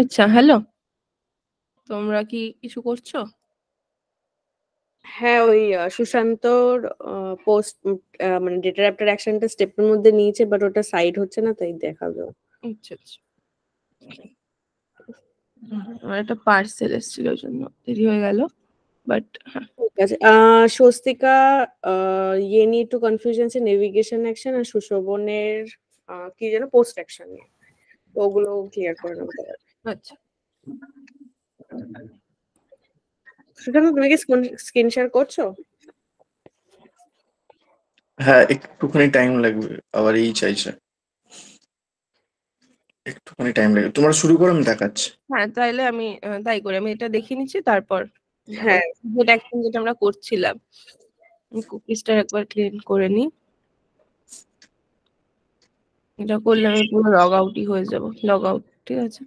আচ্ছা হ্যালো তোমরা কি কিছু করছো হ্যাঁ ওই সুশান্তর পোস্ট মানে ডেটা র্যাপ্টার অ্যাকশনটা স্টেপের মধ্যে নিয়েছে বাট ওটা সাইড হচ্ছে না তাই যাও আচ্ছা আচ্ছা আমার একটা পার্সেল এসেছিল ওই জন্য দেরি হয়ে গেল বাট হ্যাঁ। ঠিক আছে স্বস্তিকা ইয়ে নিয়ে একটু কনফিউশন আছে নেভিগেশন অ্যাকশন আর সুশোভনের কি যেন পোস্ট অ্যাকশন নিয়ে ওগুলো ক্লিয়ার করে নেবো আচ্ছা সুশান্ত তুমি কি স্ক্রিন শেয়ার করছো হ্যাঁ একটুখানি টাইম লাগবে আবার এই চাইছে একটুখানি টাইম লাগবে তোমার শুরু করো আমি দেখাচ্ছি হ্যাঁ তাইলে আমি তাই করে আমি এটা দেখে নিচ্ছি তারপর হ্যাঁ যেটা এখন যেটা আমরা করছিলাম কুকিজটা একবার ক্লিন করে নিই এটা করলে আমি পুরো লগ আউটই হয়ে যাব লগ আউট ঠিক আছে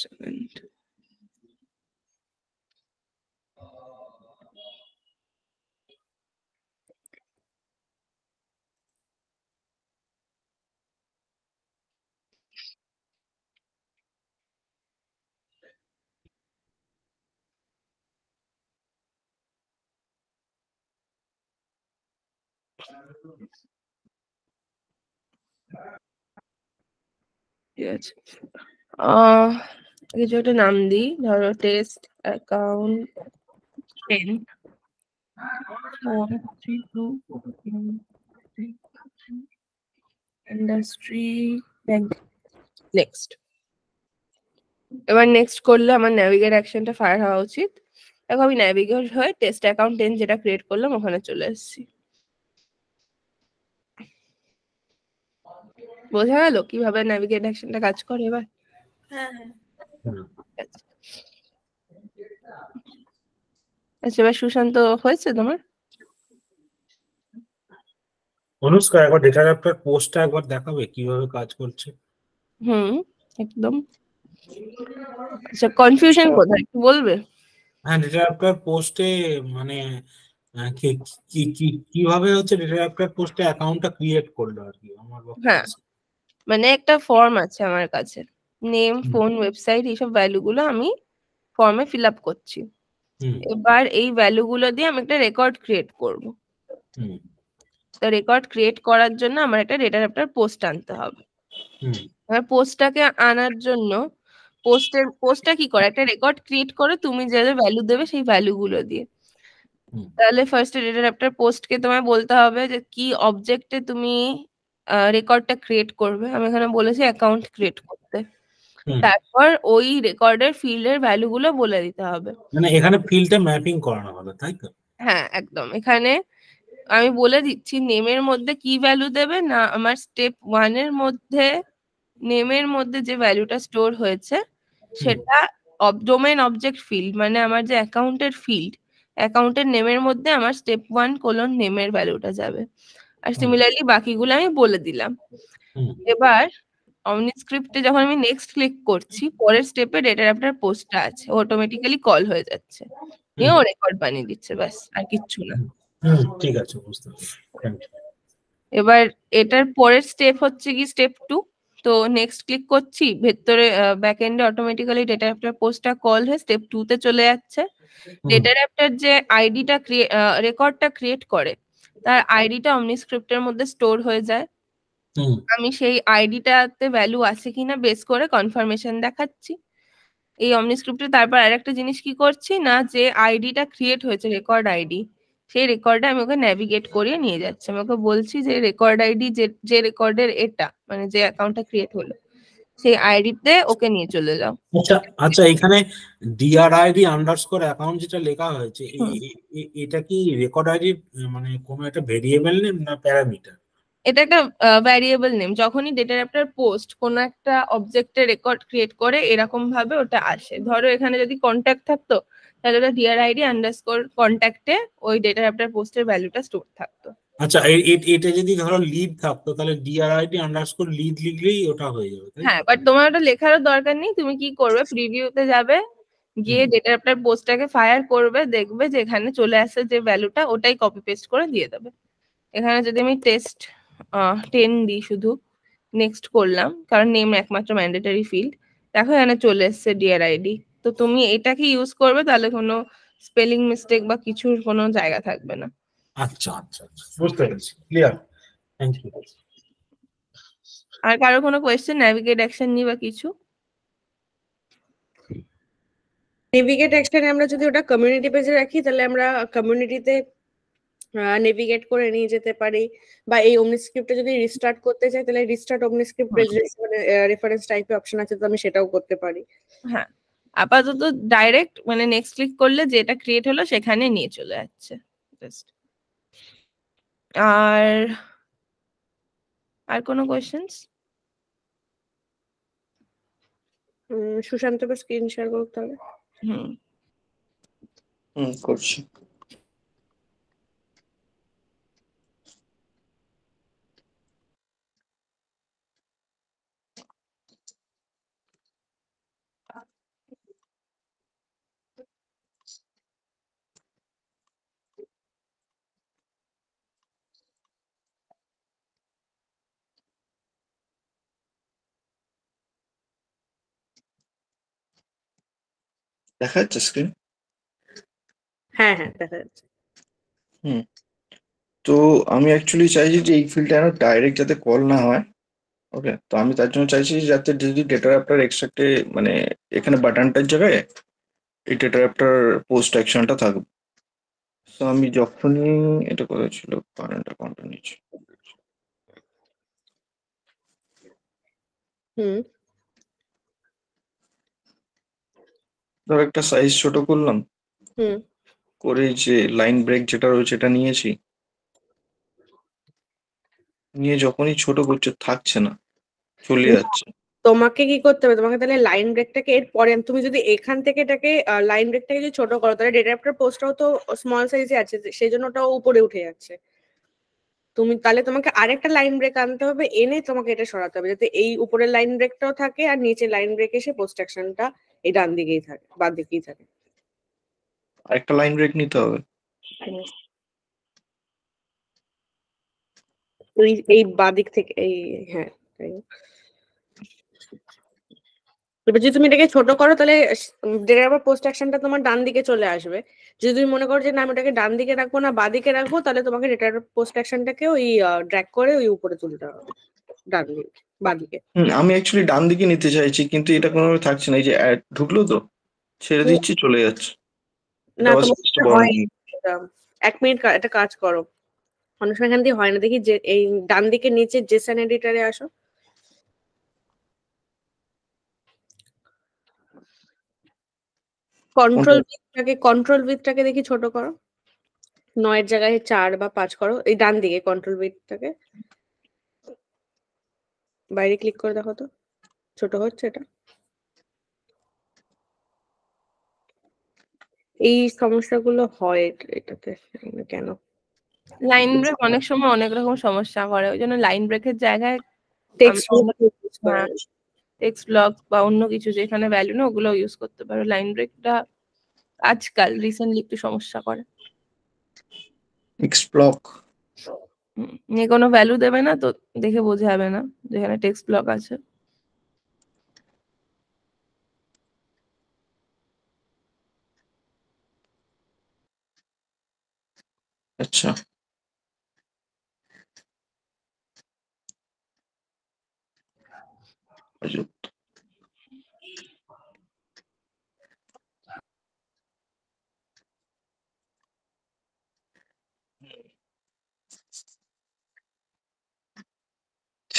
Excellent. Good. Uh, কিছু একটা নাম দিই ধরো test account ten industry next এবার নেক্সট করলে আমার ন্যাভিগেট অ্যাকশনটা ফায়ার হওয়া উচিত এখন আমি ন্যাভিগেট হয়ে টেস্ট অ্যাকাউন্ট টেন যেটা ক্রিয়েট করলাম ওখানে চলে এসেছি বোঝা গেল কিভাবে ন্যাভিগেট অ্যাকশনটা কাজ করে এবার হ্যাঁ হ্যাঁ আচ্ছা এবার সুশান্ত হয়েছে তোমার অনুষ্কা একবার ডেটা র্যাপটার পোস্টটা একবার দেখাবে কিভাবে কাজ করছে হুম একদম আচ্ছা কনফিউশন কোথায় একটু বলবে হ্যাঁ ডেটা র্যাপটার পোস্টে মানে কি কি কিভাবে হচ্ছে ডেটা র্যাপটার পোস্টে অ্যাকাউন্টটা ক্রিয়েট করলো আর কি আমার হ্যাঁ মানে একটা ফর্ম আছে আমার কাছে নেম ফোন ওয়েবসাইট এইসব ভ্যালুগুলো আমি ফর্মে ফিল আপ করছি এবার এই ভ্যালুগুলো দিয়ে আমি একটা রেকর্ড ক্রিয়েট করব তো রেকর্ড ক্রিয়েট করার জন্য আমার একটা ডেটা র্যাপটার পোস্ট আনতে হবে আর পোস্টটাকে আনার জন্য পোস্টের পোস্টটা কি করে একটা রেকর্ড ক্রিয়েট করে তুমি যে ভ্যালু দেবে সেই ভ্যালুগুলো দিয়ে তাহলে ফার্স্ট ডেটা র্যাপটার পোস্টকে তোমায় বলতে হবে যে কি অবজেক্টে তুমি রেকর্ডটা ক্রিয়েট করবে আমি এখানে বলেছি অ্যাকাউন্ট ক্রিয়েট করতে তারপর ওই রেকর্ডের ফিল্ডের ভ্যালু গুলো বলে দিতে হবে মানে এখানে ফিল্ডে ম্যাপিং করানো হবে তাই তো হ্যাঁ একদম এখানে আমি বলে দিচ্ছি নেমের মধ্যে কি ভ্যালু দেবে না আমার স্টেপ ওয়ান এর মধ্যে নেমের মধ্যে যে ভ্যালুটা স্টোর হয়েছে সেটা ডোমেন অবজেক্ট ফিল্ড মানে আমার যে অ্যাকাউন্টের ফিল্ড অ্যাকাউন্টের নেমের মধ্যে আমার স্টেপ ওয়ান কোলন নেমের ভ্যালুটা যাবে আর সিমিলারলি বাকিগুলো আমি বলে দিলাম এবার অমনিস্ক্রিপ্টে যখন আমি নেক্সট ক্লিক করছি পরের স্টেপে ডেটার আপনার পোস্টটা আছে অটোমেটিক্যালি কল হয়ে যাচ্ছে নিয়ে ও রেকর্ড বানিয়ে দিচ্ছে ব্যাস আর কিচ্ছু না ঠিক আছে বুঝতে এবার এটার পরের স্টেপ হচ্ছে কি স্টেপ টু তো নেক্সট ক্লিক করছি ভেতরে ব্যাক এন্ডে অটোমেটিক্যালি ডেটা অ্যাপটার পোস্টটা কল হয়ে স্টেপ টু তে চলে যাচ্ছে ডেটা অ্যাপটার যে আইডিটা রেকর্ডটা ক্রিয়েট করে তার আইডিটা অমনিস্ক্রিপ্টের মধ্যে স্টোর হয়ে যায় আমি সেই আইডিটাতে ভ্যালু আছে কিনা বেস করে কনফার্মেশন দেখাচ্ছি এই অমনিস্ক্রিপ্টে তারপর আরেকটা জিনিস কি করছি না যে আইডিটা ক্রিয়েট হয়েছে রেকর্ড আইডি সেই রেকর্ডে আমি ওকে ন্যাভিগেট করিয়ে নিয়ে যাচ্ছি আমি ওকে বলছি যে রেকর্ড আইডি যে যে রেকর্ডের এটা মানে যে অ্যাকাউন্টটা ক্রিয়েট হলো সেই আইডিতে ওকে নিয়ে চলে যাও আচ্ছা আচ্ছা এখানে ডিআরআইডি আন্ডারস্কোর অ্যাকাউন্ট যেটা লেখা হয়েছে এটা কি রেকর্ড আইডি মানে কোনো একটা ভেরিয়েবল না প্যারামিটার এটা একটা ভ্যারিয়েবল নেম যখনই ডেটা র্যাপটার পোস্ট কোন একটা অবজেক্টের রেকর্ড ক্রিয়েট করে এরকম ভাবে ওটা আসে ধরো এখানে যদি কন্ট্যাক্ট থাকতো তাহলে ওটা ডিআর আইডি আন্ডারস্কোর কন্ট্যাক্টে ওই ডেটা র্যাপটার পোস্টের ভ্যালুটা স্টোর থাকতো আচ্ছা এটা যদি ধরো লিড থাকতো তাহলে আইডি আন্ডারস্কোর লিড লিখলেই ওটা হয়ে যাবে হ্যাঁ বাট তোমার ওটা লেখারও দরকার নেই তুমি কি করবে প্রিভিউতে যাবে গিয়ে ডেটা আপনার পোস্টটাকে ফায়ার করবে দেখবে যে এখানে চলে আসে যে ভ্যালুটা ওটাই কপি পেস্ট করে দিয়ে দেবে এখানে যদি আমি টেস্ট টেন দিই শুধু নেক্সট করলাম কারণ নেম একমাত্র ম্যান্ডেটারি ফিল্ড দেখো এখানে চলে এসছে ডিআর আইডি তো তুমি এটাকে ইউজ করবে তাহলে কোনো স্পেলিং মিস্টেক বা কিছুর কোনো জায়গা থাকবে না আচ্ছা আচ্ছা, আচ্ছা বুঝতে পেরেছি ক্লিয়ার থ্যাংক ইউ আর কারো কোনো কোয়েশ্চেন নেভিগেট অ্যাকশন নিয়ে বা কিছু নেভিগেট অ্যাকশনে আমরা যদি ওটা কমিউনিটি পেজে রাখি তাহলে আমরা কমিউনিটিতে নেভিগেট করে নিয়ে যেতে পারি বা এই ওমনিস্ক্রিপ্টে যদি রিস্টার্ট করতে চাই তাহলে রিস্টার্ট ওমনিস্ক্রিপ্ট রেফারেন্স টাইপের অপশন আছে তো আমি সেটাও করতে পারি হ্যাঁ আপাতত ডাইরেক্ট মানে নেক্সট ক্লিক করলে যেটা ক্রিয়েট হলো সেখানে নিয়ে চলে যাচ্ছে জাস্ট আর আর কোনো কোয়েশ্চেন্স সুশান্ত স্ক্রিন শেয়ার করতে হবে হুম হুম করছি দেখা যাচ্ছে স্ক্রিন হ্যাঁ হ্যাঁ দেখা যাচ্ছে হুম তো আমি অ্যাকচুয়ালি চাইছি যে এই ফিল্ডটা যেন ডাইরেক্ট যাতে কল না হয় ওকে তো আমি তার জন্য চাইছি যাতে যদি ডেটা অ্যাপটার এক্সট্রাক্টে মানে এখানে বাটনটার জায়গায় এই ডেটা অ্যাপটার পোস্ট অ্যাকশনটা থাকবে তো আমি যখনই এটা কোথায় ছিল কারেন্ট অ্যাকাউন্টটা নিচে হুম ধর একটা সাইজ ছোট করলাম হুম করে যে লাইন ব্রেক যেটা রয়েছে এটা নিয়েছি নিয়ে যখনই ছোট করছে থাকছে না চলে যাচ্ছে তোমাকে কি করতে হবে তোমাকে তাহলে লাইন ব্রেকটাকে এর পরে তুমি যদি এখান থেকে এটাকে লাইন ব্রেকটাকে যদি ছোট করো তাহলে ডেটা অ্যাপটার পোস্টটাও তো স্মল সাইজে আছে সেই জন্য ওটাও উপরে উঠে যাচ্ছে তুমি তাহলে তোমাকে আরেকটা লাইন ব্রেক আনতে হবে এনে তোমাকে এটা সরাতে হবে যাতে এই উপরের লাইন ব্রেকটাও থাকে আর নিচে লাইন ব্রেক এসে পোস্ট অ্যাকশনটা এই ডান দিকেই থাকে বাঁ দিকেই থাকে একটা লাইন ব্রেক নিতে হবে এই এই বাঁ দিক থেকে এই হ্যাঁ এবার যদি তুমি এটাকে ছোট করো তাহলে ডেটার পোস্ট অ্যাকশনটা তোমার ডান দিকে চলে আসবে যদি তুমি মনে করো যে না আমি এটাকে ডান দিকে রাখবো না বাঁ রাখবো তাহলে তোমাকে ডেটার পোস্ট অ্যাকশনটাকে ওই ড্র্যাক করে ওই উপরে তুলতে হবে ডান দিক বা দিকে আমি অ্যাকচুয়ালি ডান দিকে নিতে চাইছি কিন্তু এটা কোনো থাকছে না এই যে ঢুকলো তো ছেড়ে দিচ্ছি চলে যাচ্ছে না এক মিনিট একটা কাজ করো অনেক এখান দিয়ে হয় না দেখি যে এই ডান দিকে নিচে জেসান এডিটরে আসো কন্ট্রোল ভিতটাকে কন্ট্রোল ভিতটাকে দেখি ছোট করো নয়ের জায়গায় চার বা পাঁচ করো এই ডান দিকে কন্ট্রোল ভিতটাকে বাইরে ক্লিক করে দেখো তো ছোট হচ্ছে এটা এই সমস্যাগুলো হয় এটাতে কেন লাইন ব্রেক অনেক সময় অনেক রকম সমস্যা করে ওই জন্য লাইন ব্রেকের জায়গায় টেক্সট টেক্সট ব্লক বা অন্য কিছু যেখানে ভ্যালু না ওগুলো ইউজ করতে পারো লাইন ব্রেকটা আজকাল রিসেন্টলি একটু সমস্যা করে টেক্সট ব্লক এ কোনো ভ্যালু দেবে না তো দেখে বোঝা যাবে না যেখানে টেক্সট ব্লক আছে আচ্ছা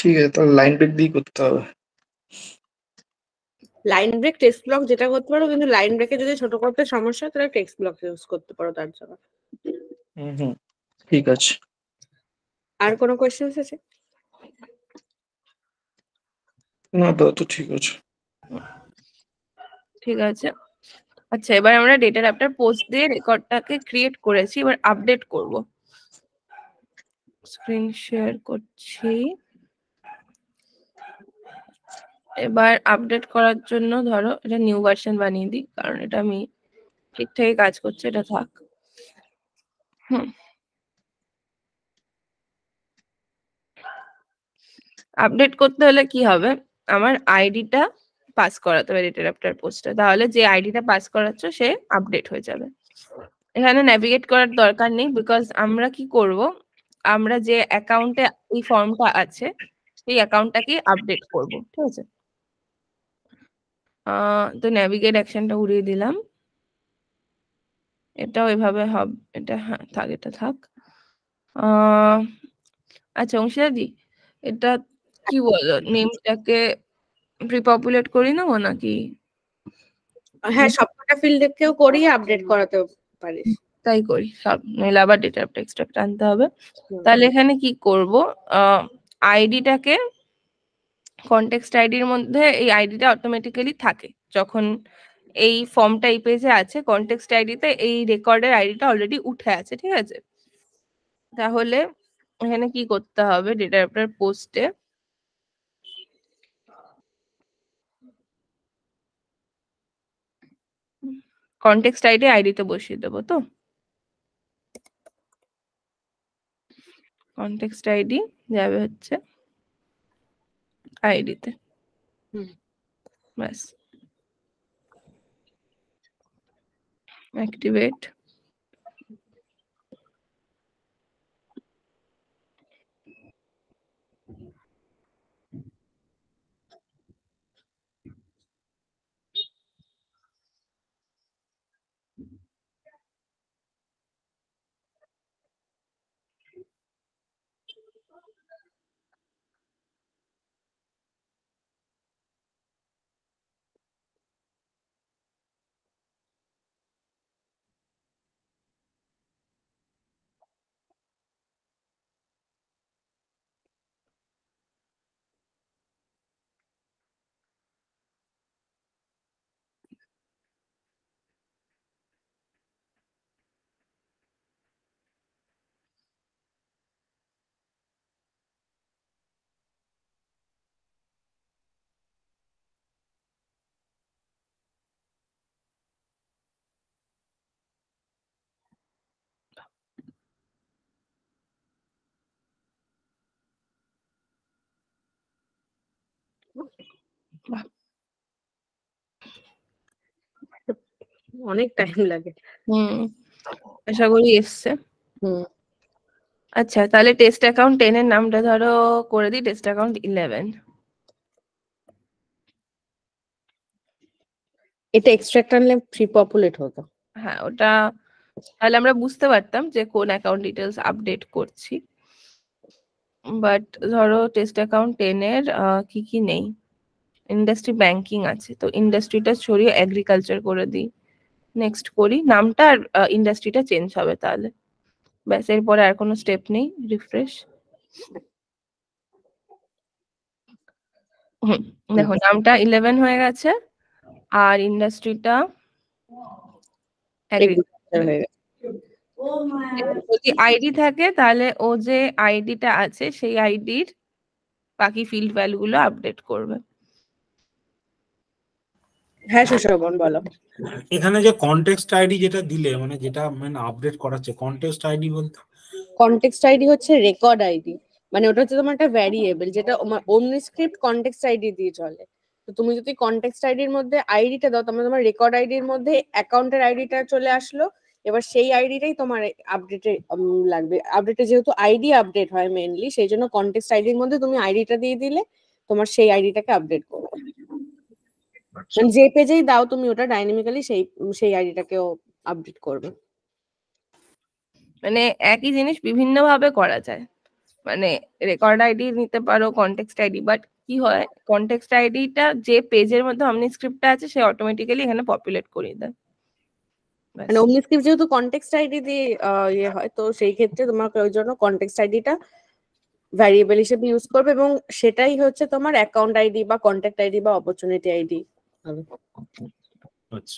ঠিক আছে তাহলে লাইন ব্রেক দিয়ে করতে হবে লাইন ব্রেক টেক্সট ব্লক যেটা করতে পারো কিন্তু লাইন ব্রেকে যদি ছোট করতে সমস্যা হয় তাহলে টেক্সট ব্লক ইউজ করতে পারো তার জন্য হুম হুম ঠিক আছে আর কোনো কোশ্চেন আছে না তো ঠিক আছে ঠিক আছে আচ্ছা এবার আমরা ডেটা ল্যাবটার পোস্ট দিয়ে রেকর্ডটাকে ক্রিয়েট করেছি এবার আপডেট করব স্ক্রিন শেয়ার করছি এবার আপডেট করার জন্য ধরো এটা নিউ ভার্সন বানিয়ে দিই কারণ এটা আমি ঠিকঠাকই কাজ করছে এটা থাক হুম আপডেট করতে হলে কি হবে আমার আইডিটা পাস করাতে হবে রিটার আফটার পোস্টে তাহলে যে আইডিটা পাস করাচ্ছ সে আপডেট হয়ে যাবে এখানে ন্যাভিগেট করার দরকার নেই বিকজ আমরা কি করব আমরা যে অ্যাকাউন্টে এই ফর্মটা আছে সেই অ্যাকাউন্টটাকে আপডেট করব ঠিক আছে তো ন্যাভিগেট অ্যাকশনটা উড়িয়ে দিলাম এটাও ওইভাবে হবে এটা হ্যাঁ থাক এটা থাক আচ্ছা অংশীদাদি এটা কি বলো নেমটাকে প্রিপপুলেট করি নেবো নাকি হ্যাঁ সবকটা ফিল্ডকেও করি আপডেট করাতে পারিস তাই করি সব নইলে আবার ডেটা এক্সট্রাক্ট আনতে হবে তাহলে এখানে কি করব আইডিটাকে কন্টেক্সট আইডির মধ্যে এই আইডিটা অটোমেটিক্যালি থাকে যখন এই ফর্ম এই যে আছে কন্টেক্সট আইডিতে এই রেকর্ডের আইডিটা অলরেডি উঠে আছে ঠিক আছে তাহলে এখানে কি করতে হবে ডেটা আপনার পোস্টে কন্টেক্সট আইডি আইডিতে বসিয়ে দেবো তো কন্টেক্সট আইডি যাবে হচ্ছে આઈ રીતે બસ એક્ટિવેટ অনেক টাইম লাগে হুম আশা করি এসছে হুম আচ্ছা তাহলে টেস্ট অ্যাকাউন্ট টেন এর নামটা ধরো করে দিই টেস্ট অ্যাকাউন্ট ইলেভেন এটা এক্সট্রাক্ট আনলে প্রি পপুলেট হতো হ্যাঁ ওটা তাহলে আমরা বুঝতে পারতাম যে কোন অ্যাকাউন্ট ডিটেলস আপডেট করছি বাট ধরো টেস্ট অ্যাকাউন্ট টেনের কি কি নেই ইন্ডাস্ট্রি ব্যাংকিং আছে তো ইন্ডাস্ট্রিটা ছড়িয়ে এগ্রিকালচার করে দিই নেক্সট করি নামটা আর ইন্ডাস্ট্রিটা চেঞ্জ হবে তাহলে ব্যাস এরপরে আর কোনো স্টেপ নেই রিফ্রেশ দেখো নামটা ইলেভেন হয়ে গেছে আর ইন্ডাস্ট্রিটা হয়ে গেছে যদি আইডি থাকে তাহলে ও যে আইডিটা আছে সেই আইডির বাকি ফিল্ড ভ্যালুগুলো আপডেট করবে হ্যাঁ সুশোভন বলো এখানে যে কনটেক্সট আইডি যেটা দিলে মানে যেটা মানে আপডেট করাচ্ছে কনটেক্সট আইডি বলতে কনটেক্সট আইডি হচ্ছে রেকর্ড আইডি মানে ওটা হচ্ছে তোমার একটা ভ্যারিয়েবল যেটা ওমনি স্ক্রিপ্ট কনটেক্সট আইডি দিয়ে চলে তো তুমি যদি কনটেক্সট আইডির মধ্যে আইডিটা দাও তাহলে তোমার রেকর্ড আইডির মধ্যে অ্যাকাউন্টের আইডিটা চলে আসলো এবার সেই আইডিটাই তোমার আপডেটে লাগবে আপডেটে যেহেতু আইডি আপডেট হয় মেনলি সেই জন্য কনটেক্সট আইডির মধ্যে তুমি আইডিটা দিয়ে দিলে তোমার সেই আইডিটাকে আপডেট করবে আচ্ছা। মানে যে পেজেই দাও তুমি ওটা ডাইনামিক্যালি সেই সেই আইডিটাকেও আপডেট করবে মানে একই জিনিস বিভিন্ন ভাবে করা যায় মানে রেকর্ড আইডি নিতে পারো কনটেক্সট আইডি বাট কি হয় কনটেক্সট আইডিটা যে পেজের মধ্যে অমনি স্ক্রিপ্টটা আছে সে অটোমেটিক্যালি এখানে পপুলেট করিয়ে দেয় মানে ওমনিস্ক্রিপ্ট যেহেতু কনটেক্সট আইডি দিয়ে ইয়ে হয় তো সেই ক্ষেত্রে তোমাকে ওই জন্য কনটেক্সট আইডিটা ভ্যারিয়েবল হিসেবে ইউজ করবে এবং সেটাই হচ্ছে তোমার অ্যাকাউন্ট আইডি বা কন্ট্যাক্ট আইডি বা অপরচুনিটি আইডি আচ্ছা।,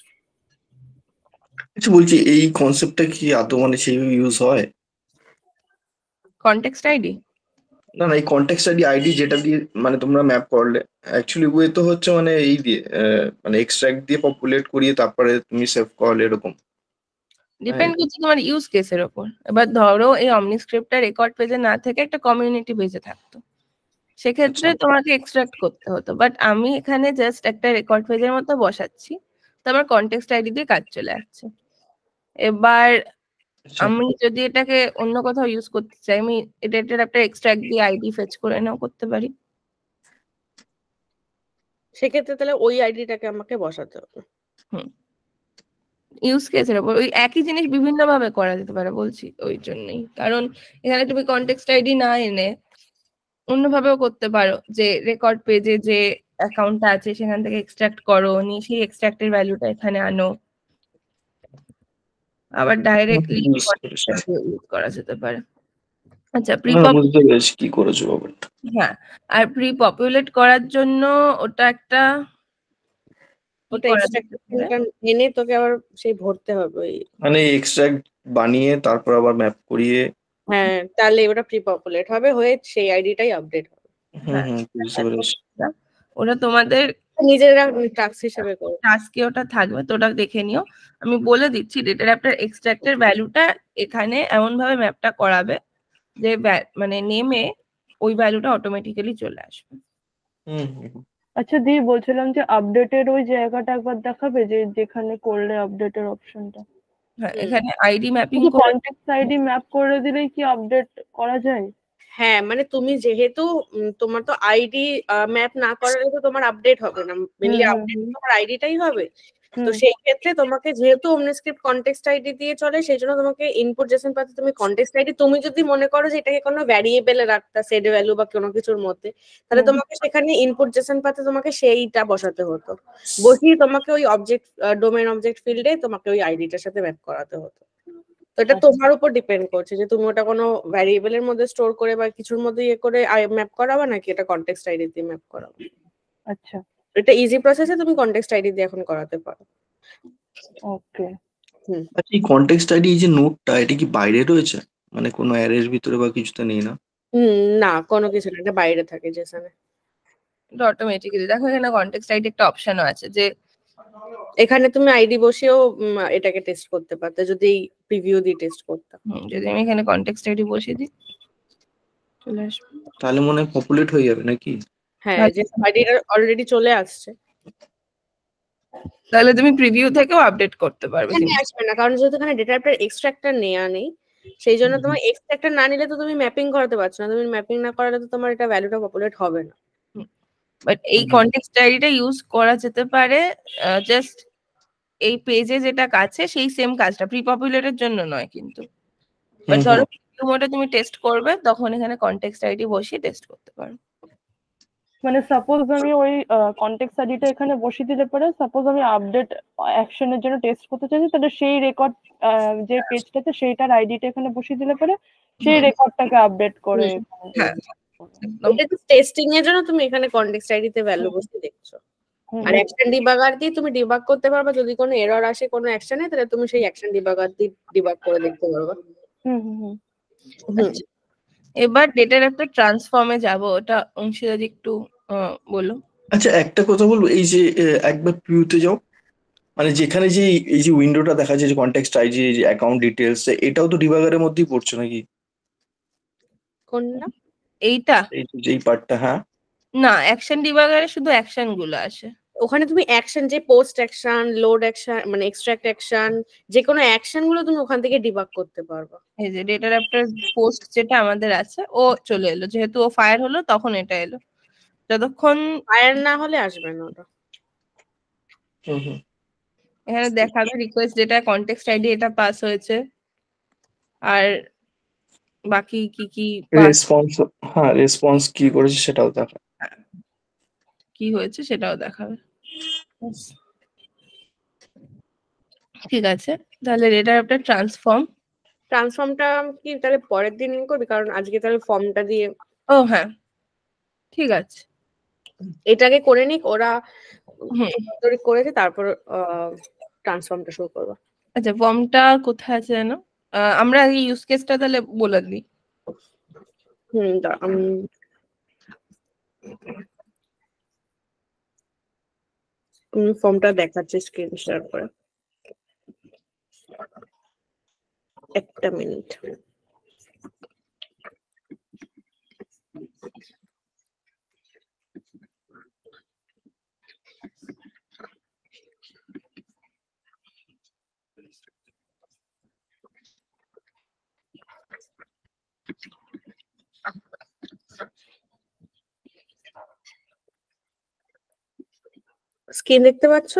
আচ্ছা বলছি এই কনসেপ্টটা কি আদৌ মানে সেইভাবে ইউজ হয় কনটেক্সট আইডি না না এই কন্টেক্সট আইডি আইডি যেটা দিয়ে মানে তোমরা ম্যাপ করলে অ্যাকচুয়ালি ওয়ে তো হচ্ছে মানে এই দিয়ে মানে এক্সট্র্যাক্ট দিয়ে পপুলেট করিয়ে তারপরে তুমি সেভ করলে এরকম ডিপেন্ড করছে তোমার ইউজ কেসের ওপর এবার ধরো এই অমনিস্ক্রিপ্টটা রেকর্ড পেজে না থেকে একটা কমিউনিটি পেজে থাকতো সেক্ষেত্রে আচ্ছা। তোমাকে এক্সট্রাক্ট করতে হতো বাট আমি এখানে জাস্ট একটা রেকর্ড পেজের মতো বসাচ্ছি তো আমার কন্টেক্সট আইডি দিয়ে কাজ চলে আসছে এবার আমি যদি এটাকে অন্য কোথাও ইউজ করতে চাই আমি এটা এটার একটা এক্সট্রাক্ট দিয়ে আইডি ফেচ করে নাও করতে পারি সেক্ষেত্রে তাহলে ওই আইডিটাকে আমাকে বসাতে হবে ইউজ কেসের উপর ওই একই জিনিস বিভিন্ন ভাবে করা যেতে পারে বলছি ওই জন্যই কারণ এখানে তুমি কনটেক্সট আইডি না এনে অন্যভাবেও করতে পারো যে রেকর্ড পেজে যে অ্যাকাউন্টটা আছে সেখান থেকে এক্সট্রাক্ট করো নিয়ে সেই এক্সট্রাক্টের ভ্যালুটা এখানে আনো আবার ডাইরেক্টলি ইউজ করা যেতে পারে আচ্ছা প্রি কি করেছো ব্যাপারটা হ্যাঁ আর প্রি পপুলেট করার জন্য ওটা একটা ওটা এনে তোকে আবার সেই ভরতে হবে ওই মানে এক্সট্রাক্ট বানিয়ে তারপর আবার ম্যাপ করিয়ে হ্যাঁ তাহলে ওটা প্রি পপুলেট হবে হয়ে সেই আইডিটাই আপডেট হবে হ্যাঁ হ্যাঁ ওটা তোমাদের নিজেরা টাস্ক হিসেবে করো টাস্কে ওটা থাকবে তো ওটা দেখে নিও আমি বলে দিচ্ছি ডেটা র্যাপটার এক্সট্রাক্টের ভ্যালুটা এখানে এমন ভাবে ম্যাপটা করাবে যে মানে নেমে ওই ভ্যালুটা অটোমেটিক্যালি চলে আসবে আচ্ছা দিদি বলছিলাম যে আপডেটের ওই জায়গাটা একবার দেখাবে যে যেখানে করলে আপডেটের অপশনটা হ্যাঁ, এখানে ID mapping contact ID map করে দিলেই কি আপডেট করা যায় হ্যাঁ মানে তুমি যেহেতু তোমার তো আইডি ম্যাপ না করালে তো তোমার আপডেট হবে না মেনলি আপডেট তোমার আইডিটাই হবে তো সেই ক্ষেত্রে তোমাকে যেহেতু অমনিস্ক্রিপ্ট কনটেক্সট আইডি দিয়ে চলে সেই জন্য তোমাকে ইনপুট জেসন পাতে তুমি কনটেক্সট আইডি তুমি যদি মনে করো যে এটাকে কোনো ভ্যারিয়েবলে রাখতে সেড ভ্যালু বা কোনো কিছুর মধ্যে তাহলে তোমাকে সেখানে ইনপুট জেসন পাতে তোমাকে সেইটা বসাতে হতো বসিয়ে তোমাকে ওই অবজেক্ট ডোমেন অবজেক্ট ফিল্ডে তোমাকে ওই আইডিটার সাথে ম্যাপ করাতে হতো তো এটা আচ্ছা। তোমার উপর ডিপেন্ড করছে যে তুমি ওটা কোনো ভ্যারিয়েবলের মধ্যে স্টোর করে বা কিছুর মধ্যে ইয়ে করে ম্যাপ করাবা নাকি এটা কনটেক্সট আইডি দিয়ে ম্যাপ করাবা আচ্ছা এটা ইজি প্রসেসে তুমি কনটেক্সট আইডি দিয়ে এখন করাতে পারো ওকে আচ্ছা এই কনটেক্সট আইডি যে নোটটা এটা কি বাইরে রয়েছে মানে কোনো অ্যারের ভিতরে বা কিছুতে নেই না না কোনো কিছু না এটা বাইরে থাকে যেখানে এটা অটোমেটিক্যালি দেখো এখানে কনটেক্সট আইডি একটা অপশনও আছে যে এখানে তুমি আইডি বসেও এটাকে টেস্ট করতে পারতে যদি এই প্রিভিউ দিয়ে টেস্ট করতে যদি আমি এখানে কনটেক্সট আইডি বসিয়ে দিই চলে আসবে তাহলে মনে হয় পপুলেট হয়ে যাবে নাকি হ্যাঁ, হ্যাঁ যে আইডিটা অলরেডি চলে আসছে তাহলে তুমি প্রিভিউ থেকেও আপডেট করতে পারবে এখানে আসবে না কারণ যেহেতু এখানে ডেটা টাইপের এক্সট্রাক্টর নেওয়া নেই সেই জন্য তোমার এক্সট্রাক্টর না নিলে তো তুমি ম্যাপিং করাতে পারছো না তুমি ম্যাপিং না করালে তো তোমার এটা ভ্যালুটা পপুলেট হবে না বাট এই কন্টেক্সট ডায়েরিটা ইউজ করা যেতে পারে জাস্ট এই পেজে যেটা কাছে সেই সেম কাজটা প্রি পপুলারের জন্য নয় কিন্তু ধরো তুমি টেস্ট করবে তখন এখানে কন্টেক্সট ডায়েরি বসিয়ে টেস্ট করতে পারো মানে সাপোজ আমি ওই কন্টেক্সট আইডিটা এখানে বসিয়ে দিলে পরে সাপোজ আমি আপডেট অ্যাকশনের জন্য টেস্ট করতে চাইছি তাহলে সেই রেকর্ড যে পেজটাতে সেইটার আইডিটা এখানে বসিয়ে দিলে পরে সেই রেকর্ডটাকে আপডেট করে হ্যাঁ এটা তো টেস্টিং এর জন্য তুমি এখানে কনটেক্সট আইডিতে ভ্যালু বসে দেখছো আর অ্যাকশন ডিবাগার দিয়ে তুমি ডিবাগ করতে পারবা যদি কোনো এরর আসে কোনো অ্যাকশনে তাহলে তুমি সেই অ্যাকশন ডিবাগার দিয়ে ডিবাগ করে দেখতে পারবা হুম হুম আচ্ছা। এবার ডেটার একটা ট্রান্সফর্মে যাব ওটা অংশীদারি একটু বলো আচ্ছা একটা কথা বলবো এই যে একবার পিউতে যাও মানে যেখানে যে এই যে উইন্ডোটা দেখা যায় যে কনটেক্সট আইডি যে অ্যাকাউন্ট ডিটেলস এটাও তো ডিবাগারের মধ্যেই পড়ছে নাকি কোনটা এইটা যেই পার্টটা হ্যাঁ না অ্যাকশন ডিবাগারে শুধু অ্যাকশন গুলো আসে ওখানে তুমি অ্যাকশন যে পোস্ট অ্যাকশন লোড অ্যাকশন মানে এক্সট্রাক্ট অ্যাকশন যে কোনো অ্যাকশন গুলো তুমি ওখান থেকে ডিবাগ করতে পারবে এই যে ডেটা র্যাপটার পোস্ট যেটা আমাদের আছে ও চলে এলো যেহেতু ও ফায়ার হলো তখন এটা এলো যতক্ষণ ফায়ার না হলে আসবে না ওটা এখানে দেখাবে রিকোয়েস্ট ডেটা কনটেক্সট আইডি এটা পাস হয়েছে আর বাকি কি কি রেসপন্স হ্যাঁ রেসপন্স কি করেছে সেটাও দেখা কি হয়েছে সেটাও দেখাবে ঠিক আছে তাহলে রেডার আপটা ট্রান্সফর্ম ট্রান্সফর্মটা কি তাহলে পরের দিন করবি কারণ আজকে তাহলে ফর্মটা দিয়ে ও হ্যাঁ ঠিক আছে এটাকে করে নিক ওরা করেছে তারপর ট্রান্সফর্মটা শুরু করবো আচ্ছা ফর্মটা কোথায় আছে জানো আমরা এই ইউজ কেসটা তাহলে বলে দিই হুম ফর্মটা দেখাচ্ছি স্ক্রিন শেয়ার করে একটা মিনিট স্ক্রিন দেখতে পাচ্ছ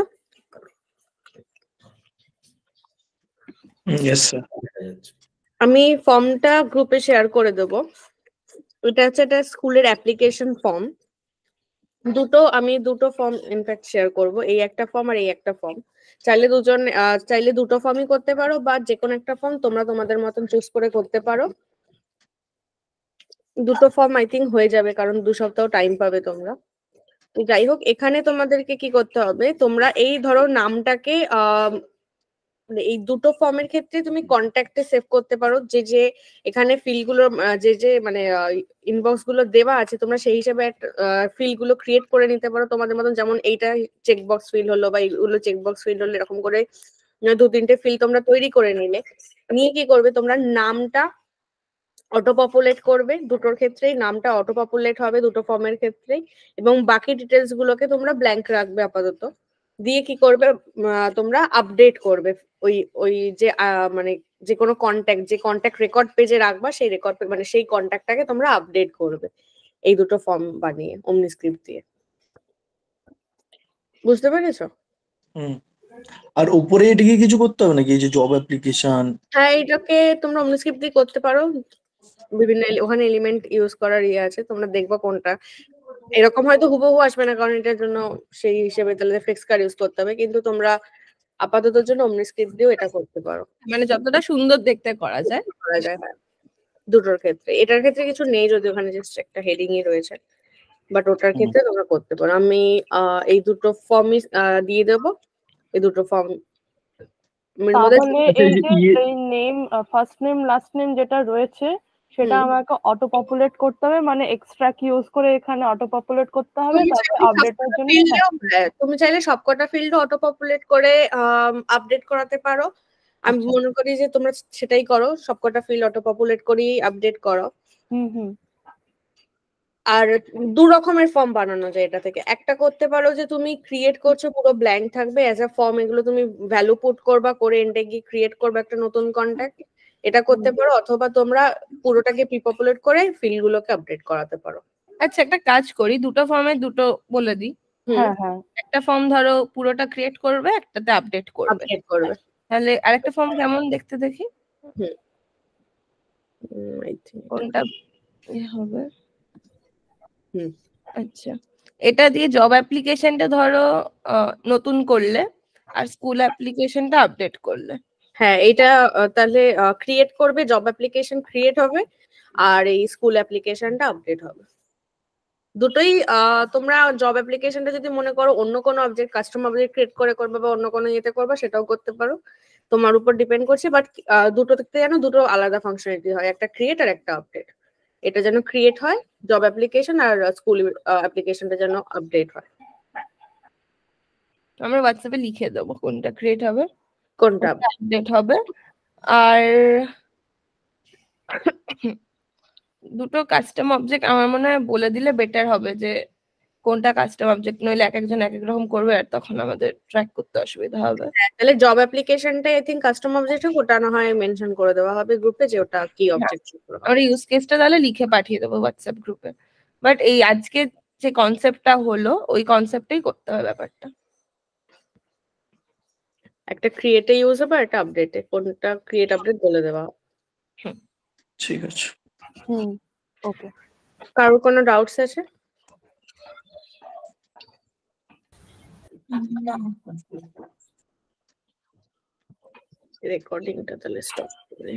আমি ফর্মটা গ্রুপে শেয়ার করে দেব এটা হচ্ছে একটা স্কুলের অ্যাপ্লিকেশন ফর্ম দুটো আমি দুটো ফর্ম ইনফ্যাক্ট শেয়ার করব এই একটা ফর্ম আর এই একটা ফর্ম চাইলে দুজন চাইলে দুটো ফর্মই করতে পারো বা যে কোনো একটা ফর্ম তোমরা তোমাদের মতন চুজ করে করতে পারো দুটো ফর্ম আই থিঙ্ক হয়ে যাবে কারণ দু সপ্তাহ টাইম পাবে তোমরা যাই হোক এখানে তোমাদেরকে কি করতে হবে তোমরা এই ধরো নামটাকে মানে এই দুটো ফর্মের ক্ষেত্রে তুমি কন্ট্যাক্টে সেভ করতে পারো যে যে এখানে ফিলগুলো যে যে মানে ইনবক্স গুলো দেওয়া আছে তোমরা সেই হিসাবে ফিলগুলো ক্রিয়েট করে নিতে পারো তোমাদের মতন যেমন এইটা চেকবক্স ফিল হলো বা এইগুলো চেকবক্স ফিল হলো এরকম করে মানে দু তিনটে ফিল তোমরা তৈরি করে নিলে নিয়ে কি করবে তোমরা নামটা অটো পপুলেট করবে দুটোর ক্ষেত্রেই নামটা অটো পপুলেট হবে দুটো ফর্মের ক্ষেত্রেই এবং বাকি ডিটেলস গুলোকে তোমরা ব্ল্যাঙ্ক রাখবে আপাতত দিয়ে কি করবে তোমরা আপডেট করবে ওই ওই যে মানে যে কোনো কন্ট্যাক্ট যে কন্ট্যাক্ট রেকর্ড পেজে রাখবা সেই রেকর্ড মানে সেই কন্ট্যাক্টটাকে তোমরা আপডেট করবে এই দুটো ফর্ম বানিয়ে অমনি স্ক্রিপ্ট দিয়ে বুঝতে পেরেছো হুম আর উপরে এটাকে কিছু করতে হবে নাকি এই যে জব অ্যাপ্লিকেশন হ্যাঁ এটাকে তোমরা অমনি স্ক্রিপ্ট দিয়ে করতে পারো বিভিন্ন ওখানে এলিমেন্ট ইউজ করার ইয়ে আছে তোমরা দেখবা কোনটা এরকম হয়তো হুবহু আসবে না কারণ এটার জন্য সেই হিসেবে তাহলে ফিক্স কার ইউজ করতে হবে কিন্তু তোমরা আপাতত জন্য অমনি স্ক্রিপ্ট দিয়েও এটা করতে পারো মানে যতটা সুন্দর দেখতে করা যায় করা যায় হ্যাঁ। দুটোর ক্ষেত্রে এটার ক্ষেত্রে কিছু নেই যদি ওখানে জাস্ট একটা হেডিং ই রয়েছে বাট ওটার ক্ষেত্রে তোমরা করতে পারো আমি এই দুটো ফর্মই দিয়ে দেবো এই দুটো ফর্ম মানে তাহলে আচ্ছা, এই যে name first name last name যেটা রয়েছে সেটা আমাকে অটো পপুলেট করতে হবে মানে এক্সট্রা কি ইউজ করে এখানে অটো পপুলেট করতে হবে আপডেটের জন্য হ্যাঁ। হ্যাঁ, তুমি চাইলে সবকটা ফিল্ড অটো পপুলেট করে আপডেট করাতে পারো আমি আচ্ছা। মনে করি যে তোমরা সেটাই করো সবকটা ফিল্ড অটো পপুলেট করি আপডেট করো হুম হুম আর দু রকমের ফর্ম বানানো যায় এটা থেকে একটা করতে পারো যে তুমি ক্রিয়েট করছো পুরো ব্ল্যাঙ্ক থাকবে অ্যাজ আ ফর্ম এগুলো তুমি ভ্যালু পুট করবা করে এন্ডে গিয়ে ক্রিয়েট করবে একটা নতুন কন্ট্যাক্ট এটা করতে পারো অথবা তোমরা পুরোটাকে প্রিপপুলেট করে গুলোকে আপডেট করাতে পারো আচ্ছা একটা কাজ করি দুটো ফর্মে দুটো বলে দিই হ্যাঁ, হ্যাঁ। একটা ফর্ম ধরো পুরোটা ক্রিয়েট করবে একটাতে আপডেট করবে করবে তাহলে আরেকটা ফর্ম কেমন দেখতে দেখি কোনটা হবে আচ্ছা এটা দিয়ে জব অ্যাপ্লিকেশনটা ধরো নতুন করলে আর স্কুল অ্যাপ্লিকেশনটা আপডেট করলে হ্যাঁ এটা তাহলে ক্রিয়েট করবে জব অ্যাপ্লিকেশন ক্রিয়েট হবে আর এই স্কুল অ্যাপ্লিকেশনটা আপডেট হবে দুটোই তোমরা জব অ্যাপ্লিকেশনটা যদি মনে করো অন্য কোনো অবজেক্ট কাস্টমার অবজেক্ট ক্রিয়েট করে করবে বা অন্য কোনো ইয়েতে করবে সেটাও করতে পারো তোমার উপর ডিপেন্ড করছে বাট দুটো থেকে যেন দুটো আলাদা ফাংশনালিটি হয় একটা ক্রিয়েট আর একটা আপডেট এটা যেন ক্রিয়েট হয় জব অ্যাপ্লিকেশন আর স্কুল অ্যাপ্লিকেশনটা যেন আপডেট হয় আমরা হোয়াটসঅ্যাপে লিখে দেবো কোনটা ক্রিয়েট হবে কোনটা আপডেট হবে আর দুটো কাস্টম অবজেক্ট আমার মনে হয় বলে দিলে বেটার হবে যে কোনটা কাস্টম অবজেক্ট নইলে এক একজন এক এক রকম করবে আর তখন আমাদের ট্র্যাক করতে অসুবিধা হবে হ্যাঁ, তাহলে জব অ্যাপ্লিকেশনটা আই থিং কাস্টম অবজেক্ট হোক ওটা না হয় মেনশন করে দেওয়া হবে গ্রুপে যে ওটা কি অবজেক্ট আর ইউজ কেসটা তাহলে লিখে পাঠিয়ে দেবো হোয়াটসঅ্যাপ গ্রুপে বাট এই আজকে যে কনসেপ্টটা হলো ওই কনসেপ্টেই করতে হবে ব্যাপারটা একটা ক্রিয়েটে ইউজ হবে একটা আপডেটে কোনটা ক্রিয়েট আপডেট বলে দেওয়া ঠিক আছে হুম ওকে কারোর কোনো ডাউটস আছে রেকর্ডিংটা তাহলে স্টপ করে